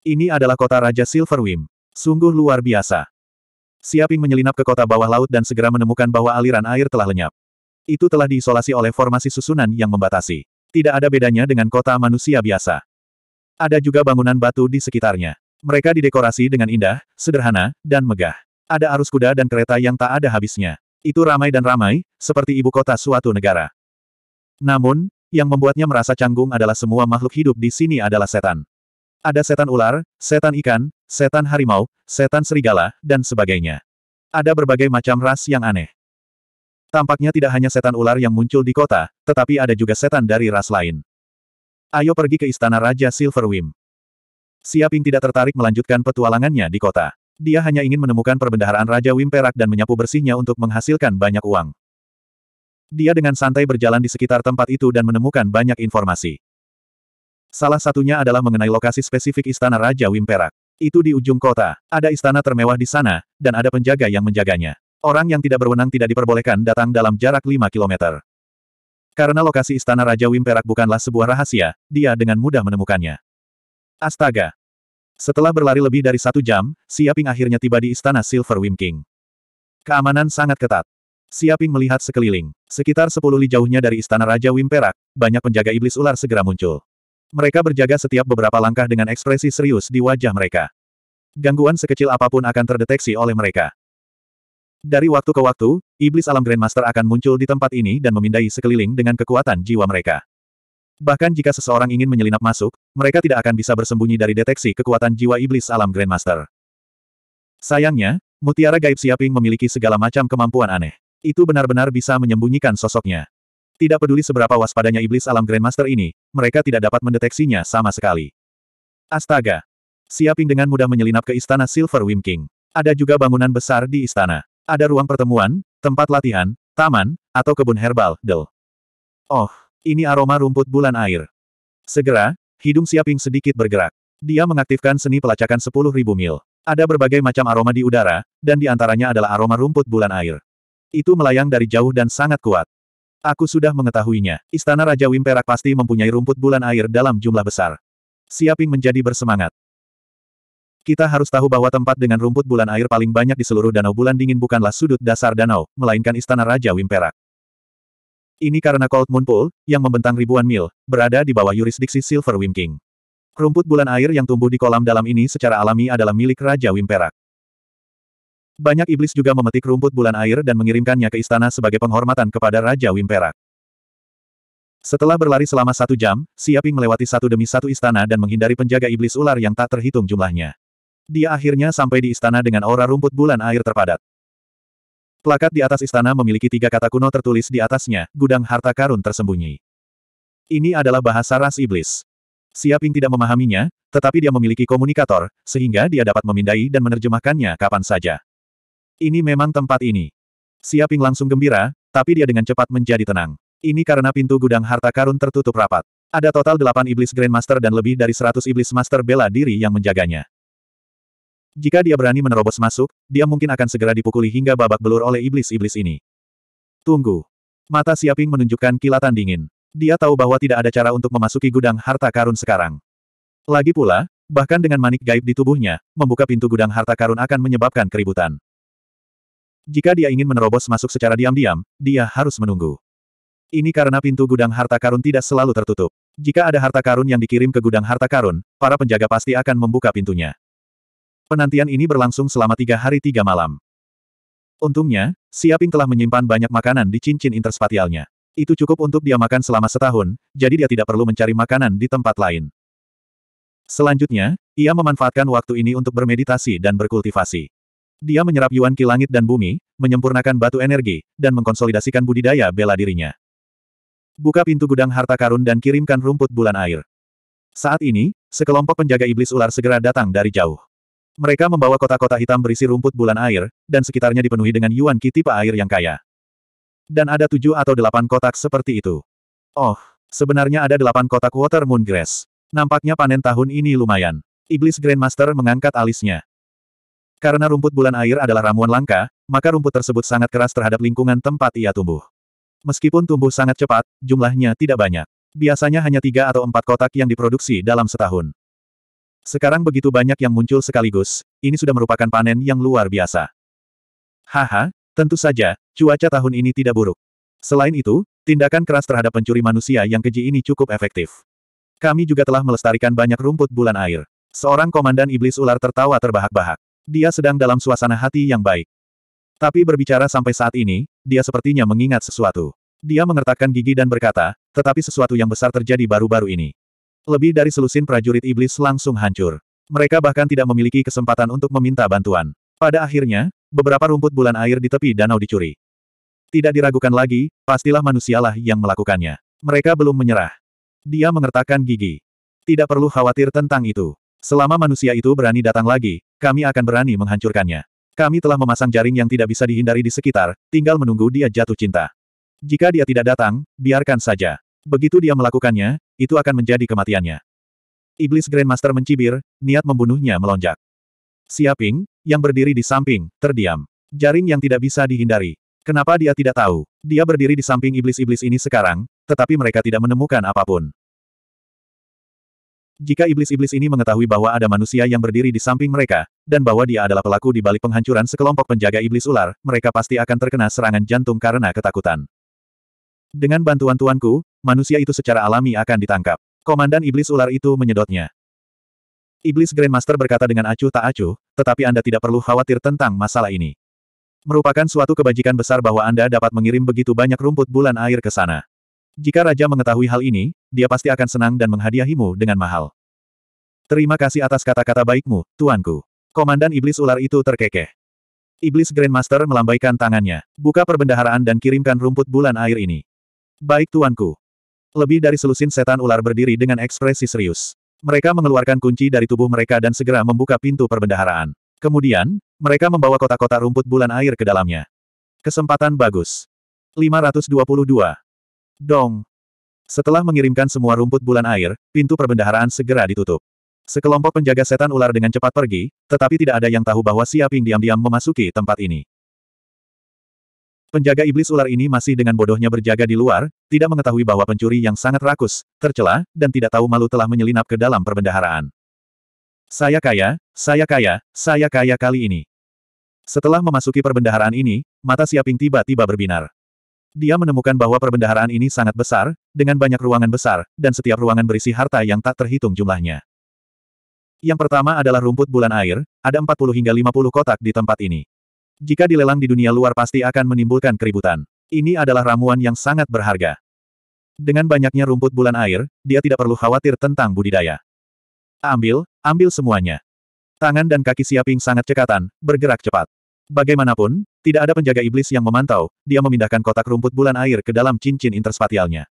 Ini adalah kota Raja Silverwim. Sungguh luar biasa. Siaping menyelinap ke kota bawah laut dan segera menemukan bahwa aliran air telah lenyap. Itu telah diisolasi oleh formasi susunan yang membatasi. Tidak ada bedanya dengan kota manusia biasa. Ada juga bangunan batu di sekitarnya. Mereka didekorasi dengan indah, sederhana, dan megah. Ada arus kuda dan kereta yang tak ada habisnya. Itu ramai dan ramai, seperti ibu kota suatu negara. Namun, yang membuatnya merasa canggung adalah semua makhluk hidup di sini adalah setan. Ada setan ular, setan ikan, setan harimau, setan serigala, dan sebagainya. Ada berbagai macam ras yang aneh. Tampaknya tidak hanya setan ular yang muncul di kota, tetapi ada juga setan dari ras lain. Ayo pergi ke istana Raja Silverwim. Siaping tidak tertarik melanjutkan petualangannya di kota. Dia hanya ingin menemukan perbendaharaan Raja Wim Perak dan menyapu bersihnya untuk menghasilkan banyak uang. Dia dengan santai berjalan di sekitar tempat itu dan menemukan banyak informasi. Salah satunya adalah mengenai lokasi spesifik Istana Raja Wimperak. Itu di ujung kota. Ada istana termewah di sana, dan ada penjaga yang menjaganya. Orang yang tidak berwenang tidak diperbolehkan datang dalam jarak 5 kilometer. Karena lokasi istana Raja Wimperak bukanlah sebuah rahasia, dia dengan mudah menemukannya. Astaga! Setelah berlari lebih dari satu jam, Siaping akhirnya tiba di istana Silver Wim King. Keamanan sangat ketat. Siaping melihat sekeliling. Sekitar sepuluh li jauhnya dari istana Raja Wimperak, banyak penjaga iblis ular segera muncul. Mereka berjaga setiap beberapa langkah dengan ekspresi serius di wajah mereka. Gangguan sekecil apapun akan terdeteksi oleh mereka. Dari waktu ke waktu, iblis alam Grandmaster akan muncul di tempat ini dan memindai sekeliling dengan kekuatan jiwa mereka. Bahkan jika seseorang ingin menyelinap masuk, mereka tidak akan bisa bersembunyi dari deteksi kekuatan jiwa iblis alam Grandmaster. Sayangnya, mutiara gaib Siaping memiliki segala macam kemampuan aneh. Itu benar-benar bisa menyembunyikan sosoknya. Tidak peduli seberapa waspadanya iblis alam Grandmaster ini, mereka tidak dapat mendeteksinya sama sekali. Astaga! Siaping dengan mudah menyelinap ke istana Silver Wim King. Ada juga bangunan besar di istana. Ada ruang pertemuan, tempat latihan, taman, atau kebun herbal, del. Oh, ini aroma rumput bulan air. Segera, hidung Siaping sedikit bergerak. Dia mengaktifkan seni pelacakan 10.000 mil. Ada berbagai macam aroma di udara, dan di antaranya adalah aroma rumput bulan air. Itu melayang dari jauh dan sangat kuat. Aku sudah mengetahuinya. Istana Raja Wimperak pasti mempunyai rumput bulan air dalam jumlah besar. Siaping menjadi bersemangat. Kita harus tahu bahwa tempat dengan rumput bulan air paling banyak di seluruh danau bulan dingin bukanlah sudut dasar danau, melainkan Istana Raja Wimperak. Ini karena Cold Moon Pool, yang membentang ribuan mil, berada di bawah yurisdiksi Silver Wimking. Rumput bulan air yang tumbuh di kolam dalam ini secara alami adalah milik Raja Wimperak. Banyak iblis juga memetik rumput bulan air dan mengirimkannya ke istana sebagai penghormatan kepada Raja Wimpera. Setelah berlari selama satu jam, Siaping melewati satu demi satu istana dan menghindari penjaga iblis ular yang tak terhitung jumlahnya. Dia akhirnya sampai di istana dengan aura rumput bulan air terpadat. Plakat di atas istana memiliki tiga kata kuno tertulis di atasnya, gudang harta karun tersembunyi. Ini adalah bahasa ras iblis. Siaping tidak memahaminya, tetapi dia memiliki komunikator, sehingga dia dapat memindai dan menerjemahkannya kapan saja. Ini memang tempat ini. Siaping langsung gembira, tapi dia dengan cepat menjadi tenang. Ini karena pintu gudang harta karun tertutup rapat. Ada total delapan iblis Grandmaster dan lebih dari seratus iblis Master bela diri yang menjaganya. Jika dia berani menerobos masuk, dia mungkin akan segera dipukuli hingga babak belur oleh iblis-iblis ini. Tunggu. Mata Siaping menunjukkan kilatan dingin. Dia tahu bahwa tidak ada cara untuk memasuki gudang harta karun sekarang. Lagi pula, bahkan dengan manik gaib di tubuhnya, membuka pintu gudang harta karun akan menyebabkan keributan. Jika dia ingin menerobos masuk secara diam-diam, dia harus menunggu. Ini karena pintu gudang harta karun tidak selalu tertutup. Jika ada harta karun yang dikirim ke gudang harta karun, para penjaga pasti akan membuka pintunya. Penantian ini berlangsung selama tiga hari tiga malam. Untungnya, Siaping telah menyimpan banyak makanan di cincin interspatialnya. Itu cukup untuk dia makan selama setahun, jadi dia tidak perlu mencari makanan di tempat lain. Selanjutnya, ia memanfaatkan waktu ini untuk bermeditasi dan berkultivasi. Dia menyerap Yuan Qi langit dan bumi, menyempurnakan batu energi, dan mengkonsolidasikan budidaya bela dirinya. Buka pintu gudang harta karun dan kirimkan rumput bulan air. Saat ini, sekelompok penjaga iblis ular segera datang dari jauh. Mereka membawa kotak-kotak hitam berisi rumput bulan air, dan sekitarnya dipenuhi dengan Yuan Qi tipe air yang kaya. Dan ada tujuh atau delapan kotak seperti itu. Oh, sebenarnya ada delapan kotak Water Moon Grass. Nampaknya panen tahun ini lumayan. Iblis Grandmaster mengangkat alisnya. Karena rumput bulan air adalah ramuan langka, maka rumput tersebut sangat keras terhadap lingkungan tempat ia tumbuh. Meskipun tumbuh sangat cepat, jumlahnya tidak banyak. Biasanya hanya tiga atau empat kotak yang diproduksi dalam setahun. Sekarang begitu banyak yang muncul sekaligus, ini sudah merupakan panen yang luar biasa. Haha, tentu saja, cuaca tahun ini tidak buruk. Selain itu, tindakan keras terhadap pencuri manusia yang keji ini cukup efektif. Kami juga telah melestarikan banyak rumput bulan air. Seorang komandan iblis ular tertawa terbahak-bahak. Dia sedang dalam suasana hati yang baik. Tapi berbicara sampai saat ini, dia sepertinya mengingat sesuatu. Dia mengertakkan gigi dan berkata, tetapi sesuatu yang besar terjadi baru-baru ini. Lebih dari selusin prajurit iblis langsung hancur. Mereka bahkan tidak memiliki kesempatan untuk meminta bantuan. Pada akhirnya, beberapa rumput bulan air di tepi danau dicuri. Tidak diragukan lagi, pastilah manusialah yang melakukannya. Mereka belum menyerah. Dia mengertakkan gigi. Tidak perlu khawatir tentang itu. Selama manusia itu berani datang lagi, kami akan berani menghancurkannya. Kami telah memasang jaring yang tidak bisa dihindari di sekitar, tinggal menunggu dia jatuh cinta. Jika dia tidak datang, biarkan saja. Begitu dia melakukannya, itu akan menjadi kematiannya. Iblis Grandmaster mencibir, niat membunuhnya melonjak. Siaping, yang berdiri di samping, terdiam. Jaring yang tidak bisa dihindari. Kenapa dia tidak tahu? Dia berdiri di samping iblis-iblis ini sekarang, tetapi mereka tidak menemukan apapun. Jika iblis-iblis ini mengetahui bahwa ada manusia yang berdiri di samping mereka, dan bahwa dia adalah pelaku di balik penghancuran sekelompok penjaga iblis ular, mereka pasti akan terkena serangan jantung karena ketakutan. Dengan bantuan tuanku, manusia itu secara alami akan ditangkap. Komandan iblis ular itu menyedotnya. Iblis Grandmaster berkata dengan acuh tak acuh, tetapi Anda tidak perlu khawatir tentang masalah ini. Merupakan suatu kebajikan besar bahwa Anda dapat mengirim begitu banyak rumput bulan air ke sana. Jika Raja mengetahui hal ini, dia pasti akan senang dan menghadiahimu dengan mahal. Terima kasih atas kata-kata baikmu, tuanku. Komandan Iblis Ular itu terkekeh. Iblis Grandmaster melambaikan tangannya. Buka perbendaharaan dan kirimkan rumput bulan air ini. Baik tuanku. Lebih dari selusin setan ular berdiri dengan ekspresi serius. Mereka mengeluarkan kunci dari tubuh mereka dan segera membuka pintu perbendaharaan. Kemudian, mereka membawa kotak-kotak rumput bulan air ke dalamnya. Kesempatan bagus. 522. Dong. Setelah mengirimkan semua rumput bulan air, pintu perbendaharaan segera ditutup. Sekelompok penjaga setan ular dengan cepat pergi, tetapi tidak ada yang tahu bahwa Siaping diam-diam memasuki tempat ini. Penjaga iblis ular ini masih dengan bodohnya berjaga di luar, tidak mengetahui bahwa pencuri yang sangat rakus, tercela, dan tidak tahu malu telah menyelinap ke dalam perbendaharaan. Saya kaya, saya kaya, saya kaya kali ini. Setelah memasuki perbendaharaan ini, mata Siaping tiba-tiba berbinar. Dia menemukan bahwa perbendaharaan ini sangat besar, dengan banyak ruangan besar, dan setiap ruangan berisi harta yang tak terhitung jumlahnya. Yang pertama adalah rumput bulan air, ada 40 hingga 50 kotak di tempat ini. Jika dilelang di dunia luar pasti akan menimbulkan keributan. Ini adalah ramuan yang sangat berharga. Dengan banyaknya rumput bulan air, dia tidak perlu khawatir tentang budidaya. Ambil, ambil semuanya. Tangan dan kaki Siaping sangat cekatan, bergerak cepat. Bagaimanapun, tidak ada penjaga iblis yang memantau, dia memindahkan kotak rumput bulan air ke dalam cincin interspatialnya.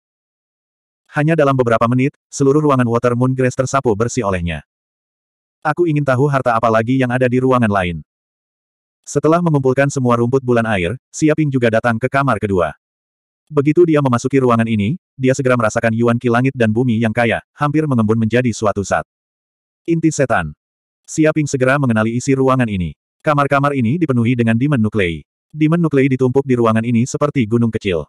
Hanya dalam beberapa menit, seluruh ruangan Water Moon Grace tersapu bersih olehnya. Aku ingin tahu harta apa lagi yang ada di ruangan lain. Setelah mengumpulkan semua rumput bulan air, Siaping juga datang ke kamar kedua. Begitu dia memasuki ruangan ini, dia segera merasakan Yuan Ki langit dan bumi yang kaya, hampir mengembun menjadi suatu saat. Inti setan. Siaping segera mengenali isi ruangan ini. Kamar-kamar ini dipenuhi dengan dimen nuklei. Dimen nuklei ditumpuk di ruangan ini seperti gunung kecil.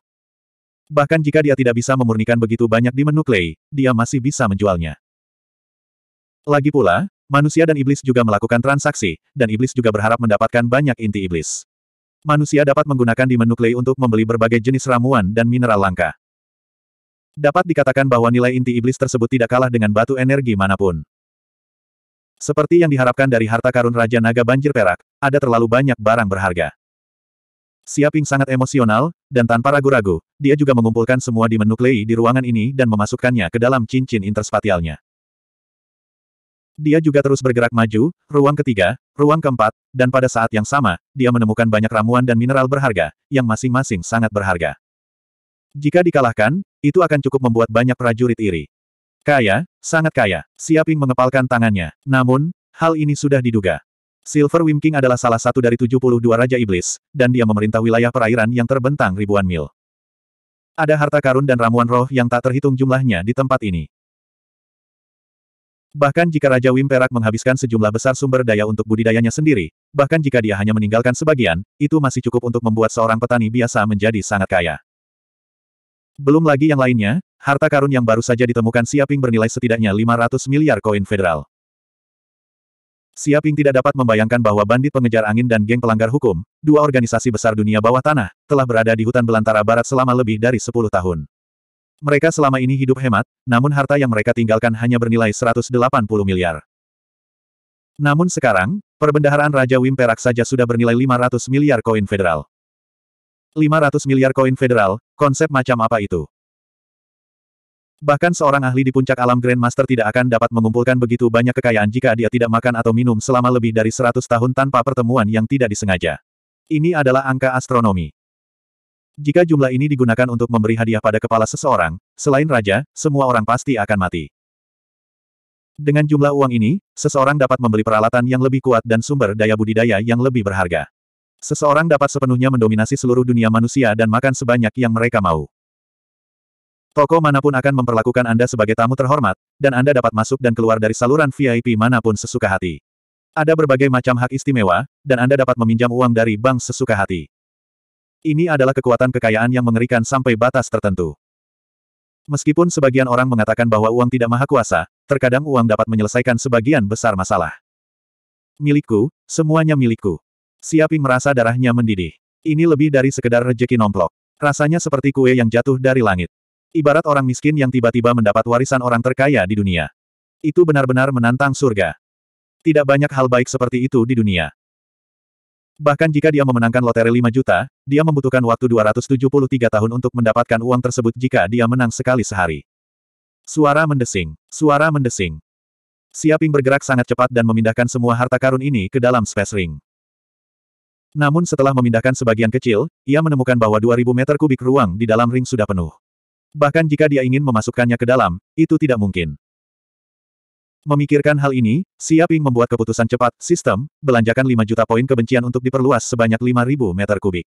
Bahkan jika dia tidak bisa memurnikan begitu banyak dimen nuklei, dia masih bisa menjualnya. Lagi pula, manusia dan iblis juga melakukan transaksi, dan iblis juga berharap mendapatkan banyak inti iblis. Manusia dapat menggunakan dimen nuklei untuk membeli berbagai jenis ramuan dan mineral langka. Dapat dikatakan bahwa nilai inti iblis tersebut tidak kalah dengan batu energi manapun. Seperti yang diharapkan dari harta karun Raja Naga Banjir Perak, ada terlalu banyak barang berharga. Siaping sangat emosional, dan tanpa ragu-ragu, dia juga mengumpulkan semua di menuklei di ruangan ini dan memasukkannya ke dalam cincin interspatialnya. Dia juga terus bergerak maju, ruang ketiga, ruang keempat, dan pada saat yang sama, dia menemukan banyak ramuan dan mineral berharga, yang masing-masing sangat berharga. Jika dikalahkan, itu akan cukup membuat banyak prajurit iri. Kaya, sangat kaya. Siaping mengepalkan tangannya. Namun, hal ini sudah diduga. Silver Wim King adalah salah satu dari 72 Raja Iblis, dan dia memerintah wilayah perairan yang terbentang ribuan mil. Ada harta karun dan ramuan roh yang tak terhitung jumlahnya di tempat ini. Bahkan jika Raja Wim Perak menghabiskan sejumlah besar sumber daya untuk budidayanya sendiri, bahkan jika dia hanya meninggalkan sebagian, itu masih cukup untuk membuat seorang petani biasa menjadi sangat kaya. Belum lagi yang lainnya, harta karun yang baru saja ditemukan Siaping bernilai setidaknya 500 miliar koin federal. Siaping tidak dapat membayangkan bahwa bandit pengejar angin dan geng pelanggar hukum, dua organisasi besar dunia bawah tanah, telah berada di hutan belantara barat selama lebih dari 10 tahun. Mereka selama ini hidup hemat, namun harta yang mereka tinggalkan hanya bernilai 180 miliar. Namun sekarang, perbendaharaan Raja Wimperak saja sudah bernilai 500 miliar koin federal. 500 miliar koin federal, Konsep macam apa itu? Bahkan seorang ahli di puncak alam Grandmaster tidak akan dapat mengumpulkan begitu banyak kekayaan jika dia tidak makan atau minum selama lebih dari 100 tahun tanpa pertemuan yang tidak disengaja. Ini adalah angka astronomi. Jika jumlah ini digunakan untuk memberi hadiah pada kepala seseorang, selain raja, semua orang pasti akan mati. Dengan jumlah uang ini, seseorang dapat membeli peralatan yang lebih kuat dan sumber daya budidaya yang lebih berharga. Seseorang dapat sepenuhnya mendominasi seluruh dunia manusia dan makan sebanyak yang mereka mau. Toko manapun akan memperlakukan Anda sebagai tamu terhormat, dan Anda dapat masuk dan keluar dari saluran VIP manapun sesuka hati. Ada berbagai macam hak istimewa, dan Anda dapat meminjam uang dari bank sesuka hati. Ini adalah kekuatan kekayaan yang mengerikan sampai batas tertentu. Meskipun sebagian orang mengatakan bahwa uang tidak maha kuasa, terkadang uang dapat menyelesaikan sebagian besar masalah. Milikku, semuanya milikku. Siaping merasa darahnya mendidih. Ini lebih dari sekedar rejeki nomplok. Rasanya seperti kue yang jatuh dari langit. Ibarat orang miskin yang tiba-tiba mendapat warisan orang terkaya di dunia. Itu benar-benar menantang surga. Tidak banyak hal baik seperti itu di dunia. Bahkan jika dia memenangkan loteri 5 juta, dia membutuhkan waktu 273 tahun untuk mendapatkan uang tersebut jika dia menang sekali sehari. Suara mendesing. Suara mendesing. Siaping bergerak sangat cepat dan memindahkan semua harta karun ini ke dalam space ring. Namun setelah memindahkan sebagian kecil, ia menemukan bahwa 2000 meter kubik ruang di dalam ring sudah penuh. Bahkan jika dia ingin memasukkannya ke dalam, itu tidak mungkin. Memikirkan hal ini, Siaping membuat keputusan cepat, sistem, belanjakan 5 juta poin kebencian untuk diperluas sebanyak 5.000 meter kubik.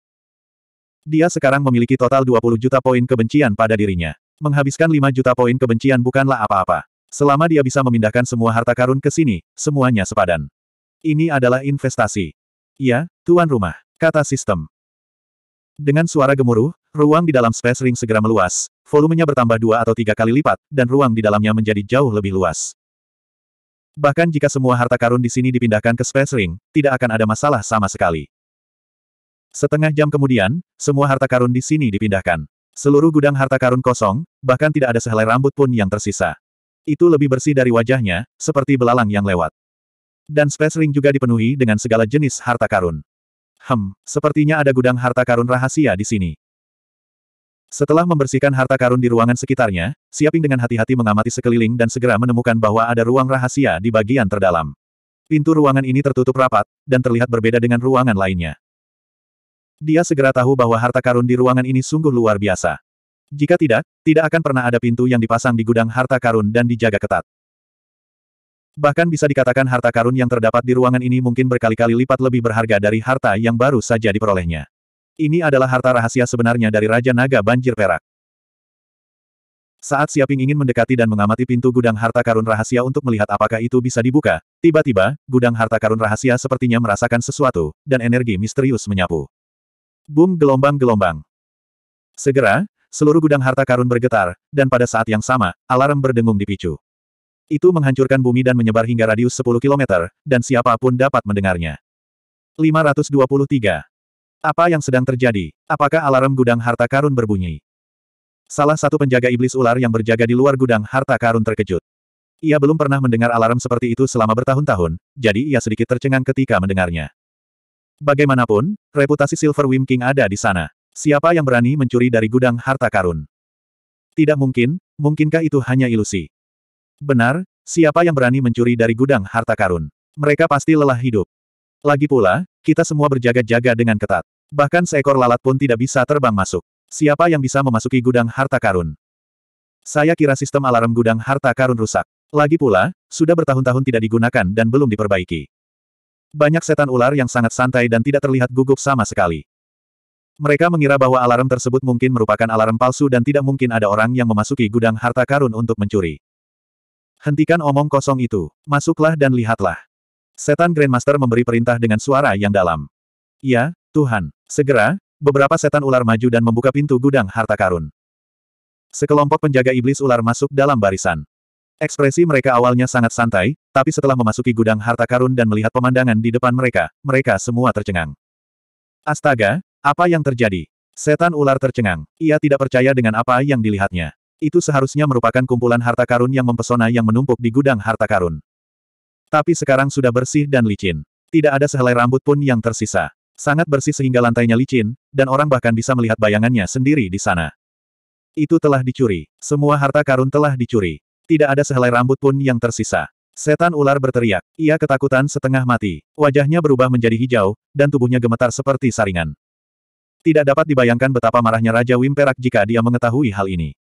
Dia sekarang memiliki total 20 juta poin kebencian pada dirinya. Menghabiskan 5 juta poin kebencian bukanlah apa-apa. Selama dia bisa memindahkan semua harta karun ke sini, semuanya sepadan. Ini adalah investasi. Ya, Tuan rumah, kata sistem. Dengan suara gemuruh, ruang di dalam space ring segera meluas, volumenya bertambah dua atau tiga kali lipat, dan ruang di dalamnya menjadi jauh lebih luas. Bahkan jika semua harta karun di sini dipindahkan ke space ring, tidak akan ada masalah sama sekali. Setengah jam kemudian, semua harta karun di sini dipindahkan. Seluruh gudang harta karun kosong, bahkan tidak ada sehelai rambut pun yang tersisa. Itu lebih bersih dari wajahnya, seperti belalang yang lewat. Dan space ring juga dipenuhi dengan segala jenis harta karun. Hem, sepertinya ada gudang harta karun rahasia di sini. Setelah membersihkan harta karun di ruangan sekitarnya, Siaping dengan hati-hati mengamati sekeliling dan segera menemukan bahwa ada ruang rahasia di bagian terdalam. Pintu ruangan ini tertutup rapat, dan terlihat berbeda dengan ruangan lainnya. Dia segera tahu bahwa harta karun di ruangan ini sungguh luar biasa. Jika tidak, tidak akan pernah ada pintu yang dipasang di gudang harta karun dan dijaga ketat. Bahkan bisa dikatakan harta karun yang terdapat di ruangan ini mungkin berkali-kali lipat lebih berharga dari harta yang baru saja diperolehnya. Ini adalah harta rahasia sebenarnya dari Raja Naga Banjir Perak. Saat Siaping ingin mendekati dan mengamati pintu gudang harta karun rahasia untuk melihat apakah itu bisa dibuka, tiba-tiba, gudang harta karun rahasia sepertinya merasakan sesuatu, dan energi misterius menyapu. Boom gelombang-gelombang. Segera, seluruh gudang harta karun bergetar, dan pada saat yang sama, alarm berdengung dipicu. Itu menghancurkan bumi dan menyebar hingga radius 10 km, dan siapapun dapat mendengarnya. 523. Apa yang sedang terjadi? Apakah alarm gudang harta karun berbunyi? Salah satu penjaga iblis ular yang berjaga di luar gudang harta karun terkejut. Ia belum pernah mendengar alarm seperti itu selama bertahun-tahun, jadi ia sedikit tercengang ketika mendengarnya. Bagaimanapun, reputasi Silver Wim King ada di sana. Siapa yang berani mencuri dari gudang harta karun? Tidak mungkin, mungkinkah itu hanya ilusi? Benar, siapa yang berani mencuri dari gudang harta karun? Mereka pasti lelah hidup. Lagi pula, kita semua berjaga-jaga dengan ketat. Bahkan seekor lalat pun tidak bisa terbang masuk. Siapa yang bisa memasuki gudang harta karun? Saya kira sistem alarm gudang harta karun rusak. Lagi pula, sudah bertahun-tahun tidak digunakan dan belum diperbaiki. Banyak setan ular yang sangat santai dan tidak terlihat gugup sama sekali. Mereka mengira bahwa alarm tersebut mungkin merupakan alarm palsu dan tidak mungkin ada orang yang memasuki gudang harta karun untuk mencuri. Hentikan omong kosong itu, masuklah dan lihatlah. Setan Grandmaster memberi perintah dengan suara yang dalam. Ya, Tuhan. Segera, beberapa setan ular maju dan membuka pintu gudang harta karun. Sekelompok penjaga iblis ular masuk dalam barisan. Ekspresi mereka awalnya sangat santai, tapi setelah memasuki gudang harta karun dan melihat pemandangan di depan mereka, mereka semua tercengang. Astaga, apa yang terjadi? Setan ular tercengang. Ia tidak percaya dengan apa yang dilihatnya. Itu seharusnya merupakan kumpulan harta karun yang mempesona yang menumpuk di gudang harta karun. Tapi sekarang sudah bersih dan licin. Tidak ada sehelai rambut pun yang tersisa. Sangat bersih sehingga lantainya licin, dan orang bahkan bisa melihat bayangannya sendiri di sana. Itu telah dicuri. Semua harta karun telah dicuri. Tidak ada sehelai rambut pun yang tersisa. Setan ular berteriak. Ia ketakutan setengah mati. Wajahnya berubah menjadi hijau, dan tubuhnya gemetar seperti saringan. Tidak dapat dibayangkan betapa marahnya Raja Wimperak jika dia mengetahui hal ini.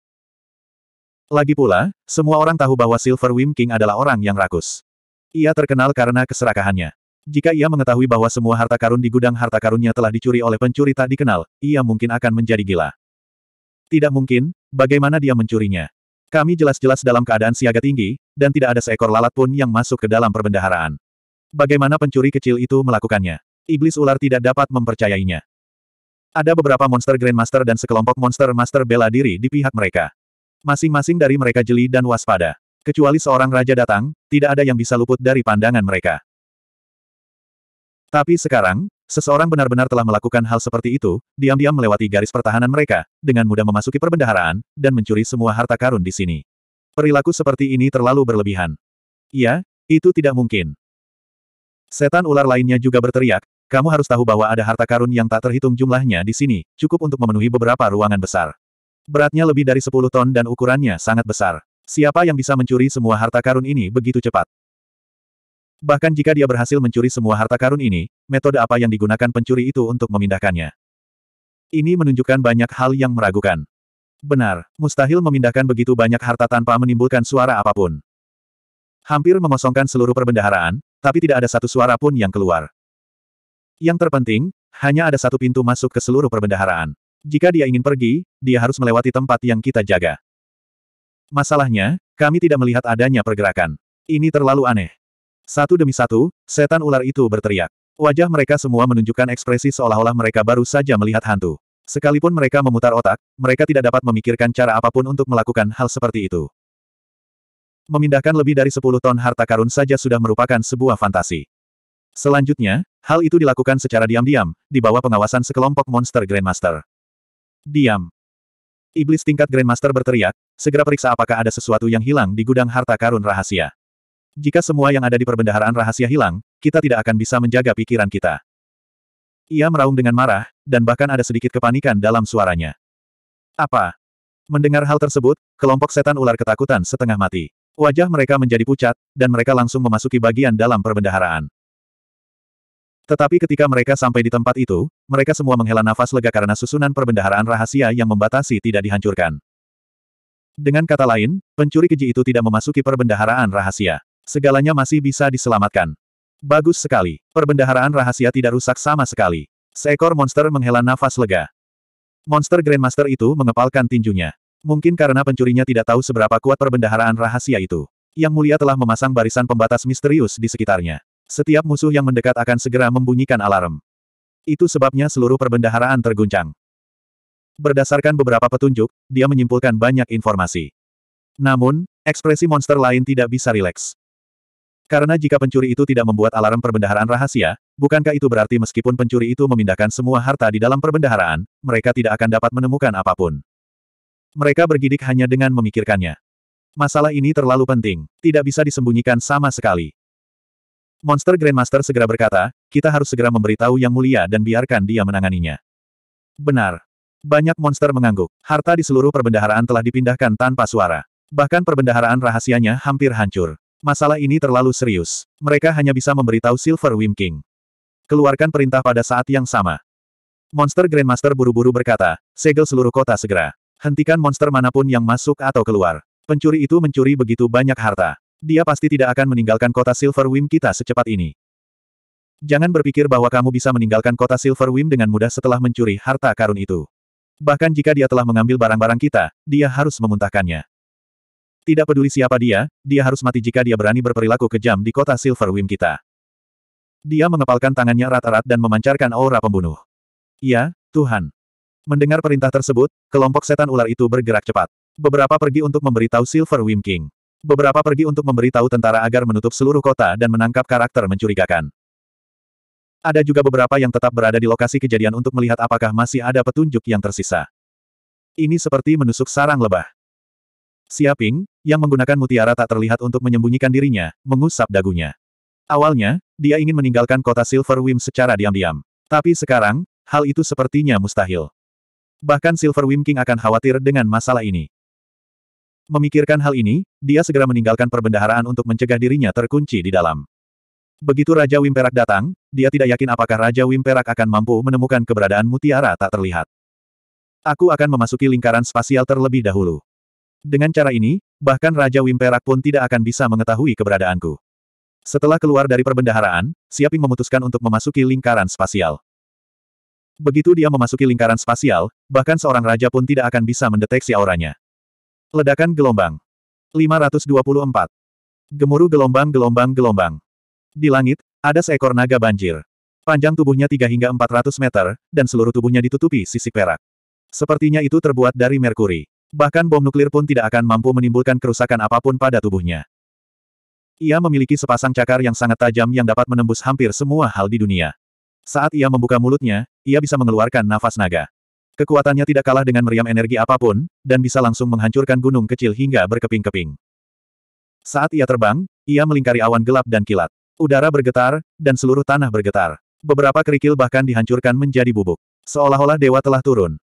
Lagi pula, semua orang tahu bahwa Silver Wim King adalah orang yang rakus. Ia terkenal karena keserakahannya. Jika ia mengetahui bahwa semua harta karun di gudang harta karunnya telah dicuri oleh pencuri tak dikenal, ia mungkin akan menjadi gila. Tidak mungkin, bagaimana dia mencurinya? Kami jelas-jelas dalam keadaan siaga tinggi, dan tidak ada seekor lalat pun yang masuk ke dalam perbendaharaan. Bagaimana pencuri kecil itu melakukannya? Iblis ular tidak dapat mempercayainya. Ada beberapa monster Grandmaster dan sekelompok monster Master bela diri di pihak mereka. Masing-masing dari mereka jeli dan waspada. Kecuali seorang raja datang, tidak ada yang bisa luput dari pandangan mereka. Tapi sekarang, seseorang benar-benar telah melakukan hal seperti itu, diam-diam melewati garis pertahanan mereka, dengan mudah memasuki perbendaharaan, dan mencuri semua harta karun di sini. Perilaku seperti ini terlalu berlebihan. Iya, itu tidak mungkin. Setan ular lainnya juga berteriak, kamu harus tahu bahwa ada harta karun yang tak terhitung jumlahnya di sini, cukup untuk memenuhi beberapa ruangan besar. Beratnya lebih dari 10 ton dan ukurannya sangat besar. Siapa yang bisa mencuri semua harta karun ini begitu cepat? Bahkan jika dia berhasil mencuri semua harta karun ini, metode apa yang digunakan pencuri itu untuk memindahkannya? Ini menunjukkan banyak hal yang meragukan. Benar, mustahil memindahkan begitu banyak harta tanpa menimbulkan suara apapun. Hampir mengosongkan seluruh perbendaharaan, tapi tidak ada satu suara pun yang keluar. Yang terpenting, hanya ada satu pintu masuk ke seluruh perbendaharaan. Jika dia ingin pergi, dia harus melewati tempat yang kita jaga. Masalahnya, kami tidak melihat adanya pergerakan. Ini terlalu aneh. Satu demi satu, setan ular itu berteriak. Wajah mereka semua menunjukkan ekspresi seolah-olah mereka baru saja melihat hantu. Sekalipun mereka memutar otak, mereka tidak dapat memikirkan cara apapun untuk melakukan hal seperti itu. Memindahkan lebih dari 10 ton harta karun saja sudah merupakan sebuah fantasi. Selanjutnya, hal itu dilakukan secara diam-diam, di bawah pengawasan sekelompok monster Grandmaster. Diam. Iblis tingkat Grandmaster berteriak, segera periksa apakah ada sesuatu yang hilang di gudang harta karun rahasia. Jika semua yang ada di perbendaharaan rahasia hilang, kita tidak akan bisa menjaga pikiran kita. Ia meraung dengan marah, dan bahkan ada sedikit kepanikan dalam suaranya. Apa? Mendengar hal tersebut, kelompok setan ular ketakutan setengah mati. Wajah mereka menjadi pucat, dan mereka langsung memasuki bagian dalam perbendaharaan. Tetapi ketika mereka sampai di tempat itu, mereka semua menghela nafas lega karena susunan perbendaharaan rahasia yang membatasi tidak dihancurkan. Dengan kata lain, pencuri keji itu tidak memasuki perbendaharaan rahasia. Segalanya masih bisa diselamatkan. Bagus sekali. Perbendaharaan rahasia tidak rusak sama sekali. Seekor monster menghela nafas lega. Monster Grandmaster itu mengepalkan tinjunya. Mungkin karena pencurinya tidak tahu seberapa kuat perbendaharaan rahasia itu. Yang mulia telah memasang barisan pembatas misterius di sekitarnya. Setiap musuh yang mendekat akan segera membunyikan alarm. Itu sebabnya seluruh perbendaharaan terguncang. Berdasarkan beberapa petunjuk, dia menyimpulkan banyak informasi. Namun, ekspresi monster lain tidak bisa rileks. Karena jika pencuri itu tidak membuat alarm perbendaharaan rahasia, bukankah itu berarti meskipun pencuri itu memindahkan semua harta di dalam perbendaharaan, mereka tidak akan dapat menemukan apapun. Mereka bergidik hanya dengan memikirkannya. Masalah ini terlalu penting, tidak bisa disembunyikan sama sekali. Monster Grandmaster segera berkata, kita harus segera memberitahu Yang Mulia dan biarkan dia menanganinya. Benar. Banyak monster mengangguk. Harta di seluruh perbendaharaan telah dipindahkan tanpa suara. Bahkan perbendaharaan rahasianya hampir hancur. Masalah ini terlalu serius. Mereka hanya bisa memberitahu Silver Wim King. Keluarkan perintah pada saat yang sama. Monster Grandmaster buru-buru berkata, segel seluruh kota segera. Hentikan monster manapun yang masuk atau keluar. Pencuri itu mencuri begitu banyak harta. Dia pasti tidak akan meninggalkan kota Silver Wim kita secepat ini. Jangan berpikir bahwa kamu bisa meninggalkan kota Silver Wim dengan mudah setelah mencuri harta karun itu. Bahkan jika dia telah mengambil barang-barang kita, dia harus memuntahkannya. Tidak peduli siapa dia, dia harus mati jika dia berani berperilaku kejam di kota Silver Wim kita. Dia mengepalkan tangannya erat-erat dan memancarkan aura pembunuh. Ya, Tuhan. Mendengar perintah tersebut, kelompok setan ular itu bergerak cepat. Beberapa pergi untuk memberitahu Silver Wim King. Beberapa pergi untuk memberitahu tentara agar menutup seluruh kota dan menangkap karakter mencurigakan. Ada juga beberapa yang tetap berada di lokasi kejadian untuk melihat apakah masih ada petunjuk yang tersisa. Ini seperti menusuk sarang lebah. Siaping, yang menggunakan mutiara tak terlihat untuk menyembunyikan dirinya, mengusap dagunya. Awalnya, dia ingin meninggalkan kota Silver Wim secara diam-diam. Tapi sekarang, hal itu sepertinya mustahil. Bahkan Silver Wim King akan khawatir dengan masalah ini. Memikirkan hal ini, dia segera meninggalkan perbendaharaan untuk mencegah dirinya terkunci di dalam. Begitu Raja Wimperak datang, dia tidak yakin apakah Raja Wimperak akan mampu menemukan keberadaan mutiara tak terlihat. Aku akan memasuki lingkaran spasial terlebih dahulu. Dengan cara ini, bahkan Raja Wimperak pun tidak akan bisa mengetahui keberadaanku. Setelah keluar dari perbendaharaan, Siaping memutuskan untuk memasuki lingkaran spasial. Begitu dia memasuki lingkaran spasial, bahkan seorang raja pun tidak akan bisa mendeteksi auranya. Ledakan gelombang. 524. Gemuruh gelombang-gelombang-gelombang. Di langit, ada seekor naga banjir. Panjang tubuhnya 3 hingga 400 meter, dan seluruh tubuhnya ditutupi sisik perak. Sepertinya itu terbuat dari merkuri. Bahkan bom nuklir pun tidak akan mampu menimbulkan kerusakan apapun pada tubuhnya. Ia memiliki sepasang cakar yang sangat tajam yang dapat menembus hampir semua hal di dunia. Saat ia membuka mulutnya, ia bisa mengeluarkan nafas naga. Kekuatannya tidak kalah dengan meriam energi apapun, dan bisa langsung menghancurkan gunung kecil hingga berkeping-keping. Saat ia terbang, ia melingkari awan gelap dan kilat. Udara bergetar, dan seluruh tanah bergetar. Beberapa kerikil bahkan dihancurkan menjadi bubuk. Seolah-olah dewa telah turun.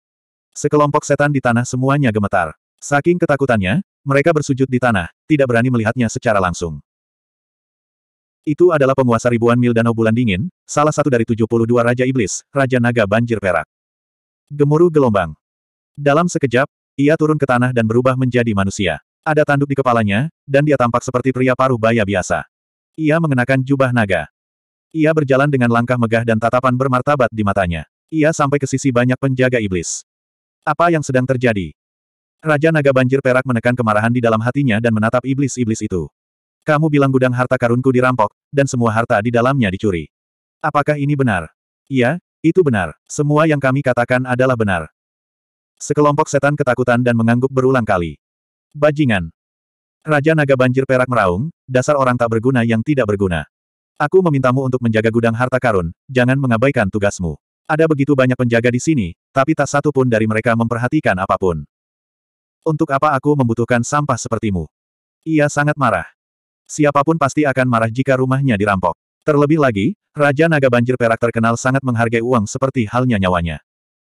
Sekelompok setan di tanah semuanya gemetar. Saking ketakutannya, mereka bersujud di tanah, tidak berani melihatnya secara langsung. Itu adalah penguasa ribuan mil danau bulan dingin, salah satu dari 72 Raja Iblis, Raja Naga Banjir Perak. Gemuruh gelombang. Dalam sekejap, ia turun ke tanah dan berubah menjadi manusia. Ada tanduk di kepalanya, dan dia tampak seperti pria paruh baya biasa. Ia mengenakan jubah naga. Ia berjalan dengan langkah megah dan tatapan bermartabat di matanya. Ia sampai ke sisi banyak penjaga iblis. Apa yang sedang terjadi? Raja Naga Banjir Perak menekan kemarahan di dalam hatinya dan menatap iblis-iblis itu. Kamu bilang gudang harta karunku dirampok, dan semua harta di dalamnya dicuri. Apakah ini benar? Iya, itu benar, semua yang kami katakan adalah benar. Sekelompok setan ketakutan dan mengangguk berulang kali. Bajingan. Raja naga banjir perak meraung, dasar orang tak berguna yang tidak berguna. Aku memintamu untuk menjaga gudang harta karun, jangan mengabaikan tugasmu. Ada begitu banyak penjaga di sini, tapi tak satu pun dari mereka memperhatikan apapun. Untuk apa aku membutuhkan sampah sepertimu? Ia sangat marah. Siapapun pasti akan marah jika rumahnya dirampok. Terlebih lagi, Raja Naga Banjir Perak terkenal sangat menghargai uang seperti halnya nyawanya.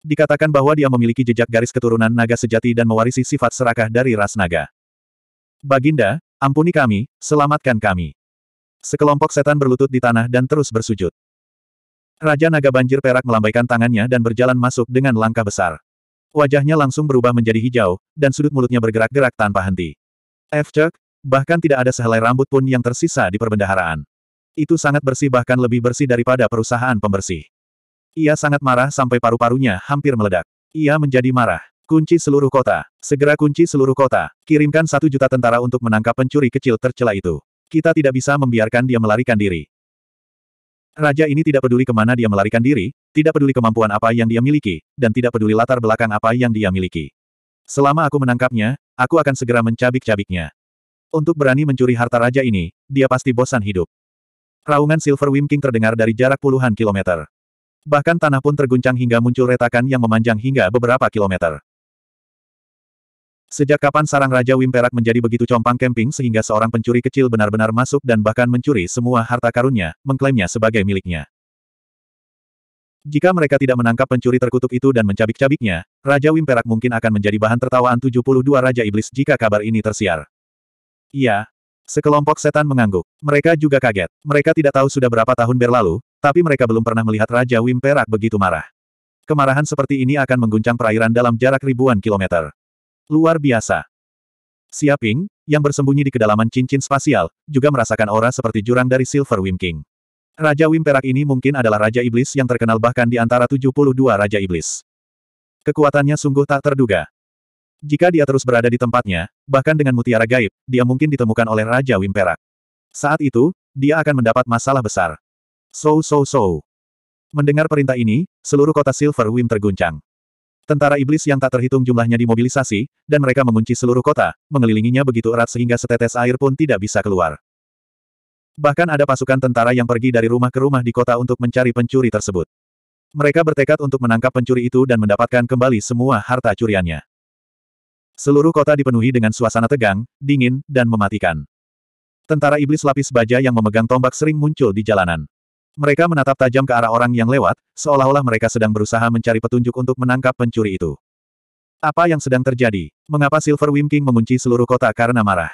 Dikatakan bahwa dia memiliki jejak garis keturunan naga sejati dan mewarisi sifat serakah dari ras naga. Baginda, ampuni kami, selamatkan kami. Sekelompok setan berlutut di tanah dan terus bersujud. Raja Naga Banjir Perak melambaikan tangannya dan berjalan masuk dengan langkah besar. Wajahnya langsung berubah menjadi hijau, dan sudut mulutnya bergerak-gerak tanpa henti. Efcek, bahkan tidak ada sehelai rambut pun yang tersisa di perbendaharaan. Itu sangat bersih bahkan lebih bersih daripada perusahaan pembersih. Ia sangat marah sampai paru-parunya hampir meledak. Ia menjadi marah. Kunci seluruh kota. Segera kunci seluruh kota. Kirimkan satu juta tentara untuk menangkap pencuri kecil tercela itu. Kita tidak bisa membiarkan dia melarikan diri. Raja ini tidak peduli kemana dia melarikan diri, tidak peduli kemampuan apa yang dia miliki, dan tidak peduli latar belakang apa yang dia miliki. Selama aku menangkapnya, aku akan segera mencabik-cabiknya. Untuk berani mencuri harta raja ini, dia pasti bosan hidup. Raungan Silver wimking terdengar dari jarak puluhan kilometer. Bahkan tanah pun terguncang hingga muncul retakan yang memanjang hingga beberapa kilometer. Sejak kapan sarang Raja wimperak menjadi begitu compang kemping sehingga seorang pencuri kecil benar-benar masuk dan bahkan mencuri semua harta karunnya, mengklaimnya sebagai miliknya. Jika mereka tidak menangkap pencuri terkutuk itu dan mencabik-cabiknya, Raja wimperak mungkin akan menjadi bahan tertawaan 72 Raja Iblis jika kabar ini tersiar. Iya, Sekelompok setan mengangguk. Mereka juga kaget. Mereka tidak tahu sudah berapa tahun berlalu, tapi mereka belum pernah melihat Raja Wimperak begitu marah. Kemarahan seperti ini akan mengguncang perairan dalam jarak ribuan kilometer. Luar biasa. Siaping, yang bersembunyi di kedalaman cincin spasial, juga merasakan aura seperti jurang dari Silver Wim King. Raja Wim Perak ini mungkin adalah Raja Iblis yang terkenal bahkan di antara 72 Raja Iblis. Kekuatannya sungguh tak terduga. Jika dia terus berada di tempatnya, bahkan dengan mutiara gaib, dia mungkin ditemukan oleh Raja Wimperak. Saat itu, dia akan mendapat masalah besar. So so so. Mendengar perintah ini, seluruh kota Silver Wim terguncang. Tentara iblis yang tak terhitung jumlahnya dimobilisasi, dan mereka mengunci seluruh kota, mengelilinginya begitu erat sehingga setetes air pun tidak bisa keluar. Bahkan ada pasukan tentara yang pergi dari rumah ke rumah di kota untuk mencari pencuri tersebut. Mereka bertekad untuk menangkap pencuri itu dan mendapatkan kembali semua harta curiannya. Seluruh kota dipenuhi dengan suasana tegang, dingin, dan mematikan. Tentara iblis lapis baja yang memegang tombak sering muncul di jalanan. Mereka menatap tajam ke arah orang yang lewat, seolah-olah mereka sedang berusaha mencari petunjuk untuk menangkap pencuri itu. Apa yang sedang terjadi? Mengapa Silver Wim King mengunci seluruh kota karena marah?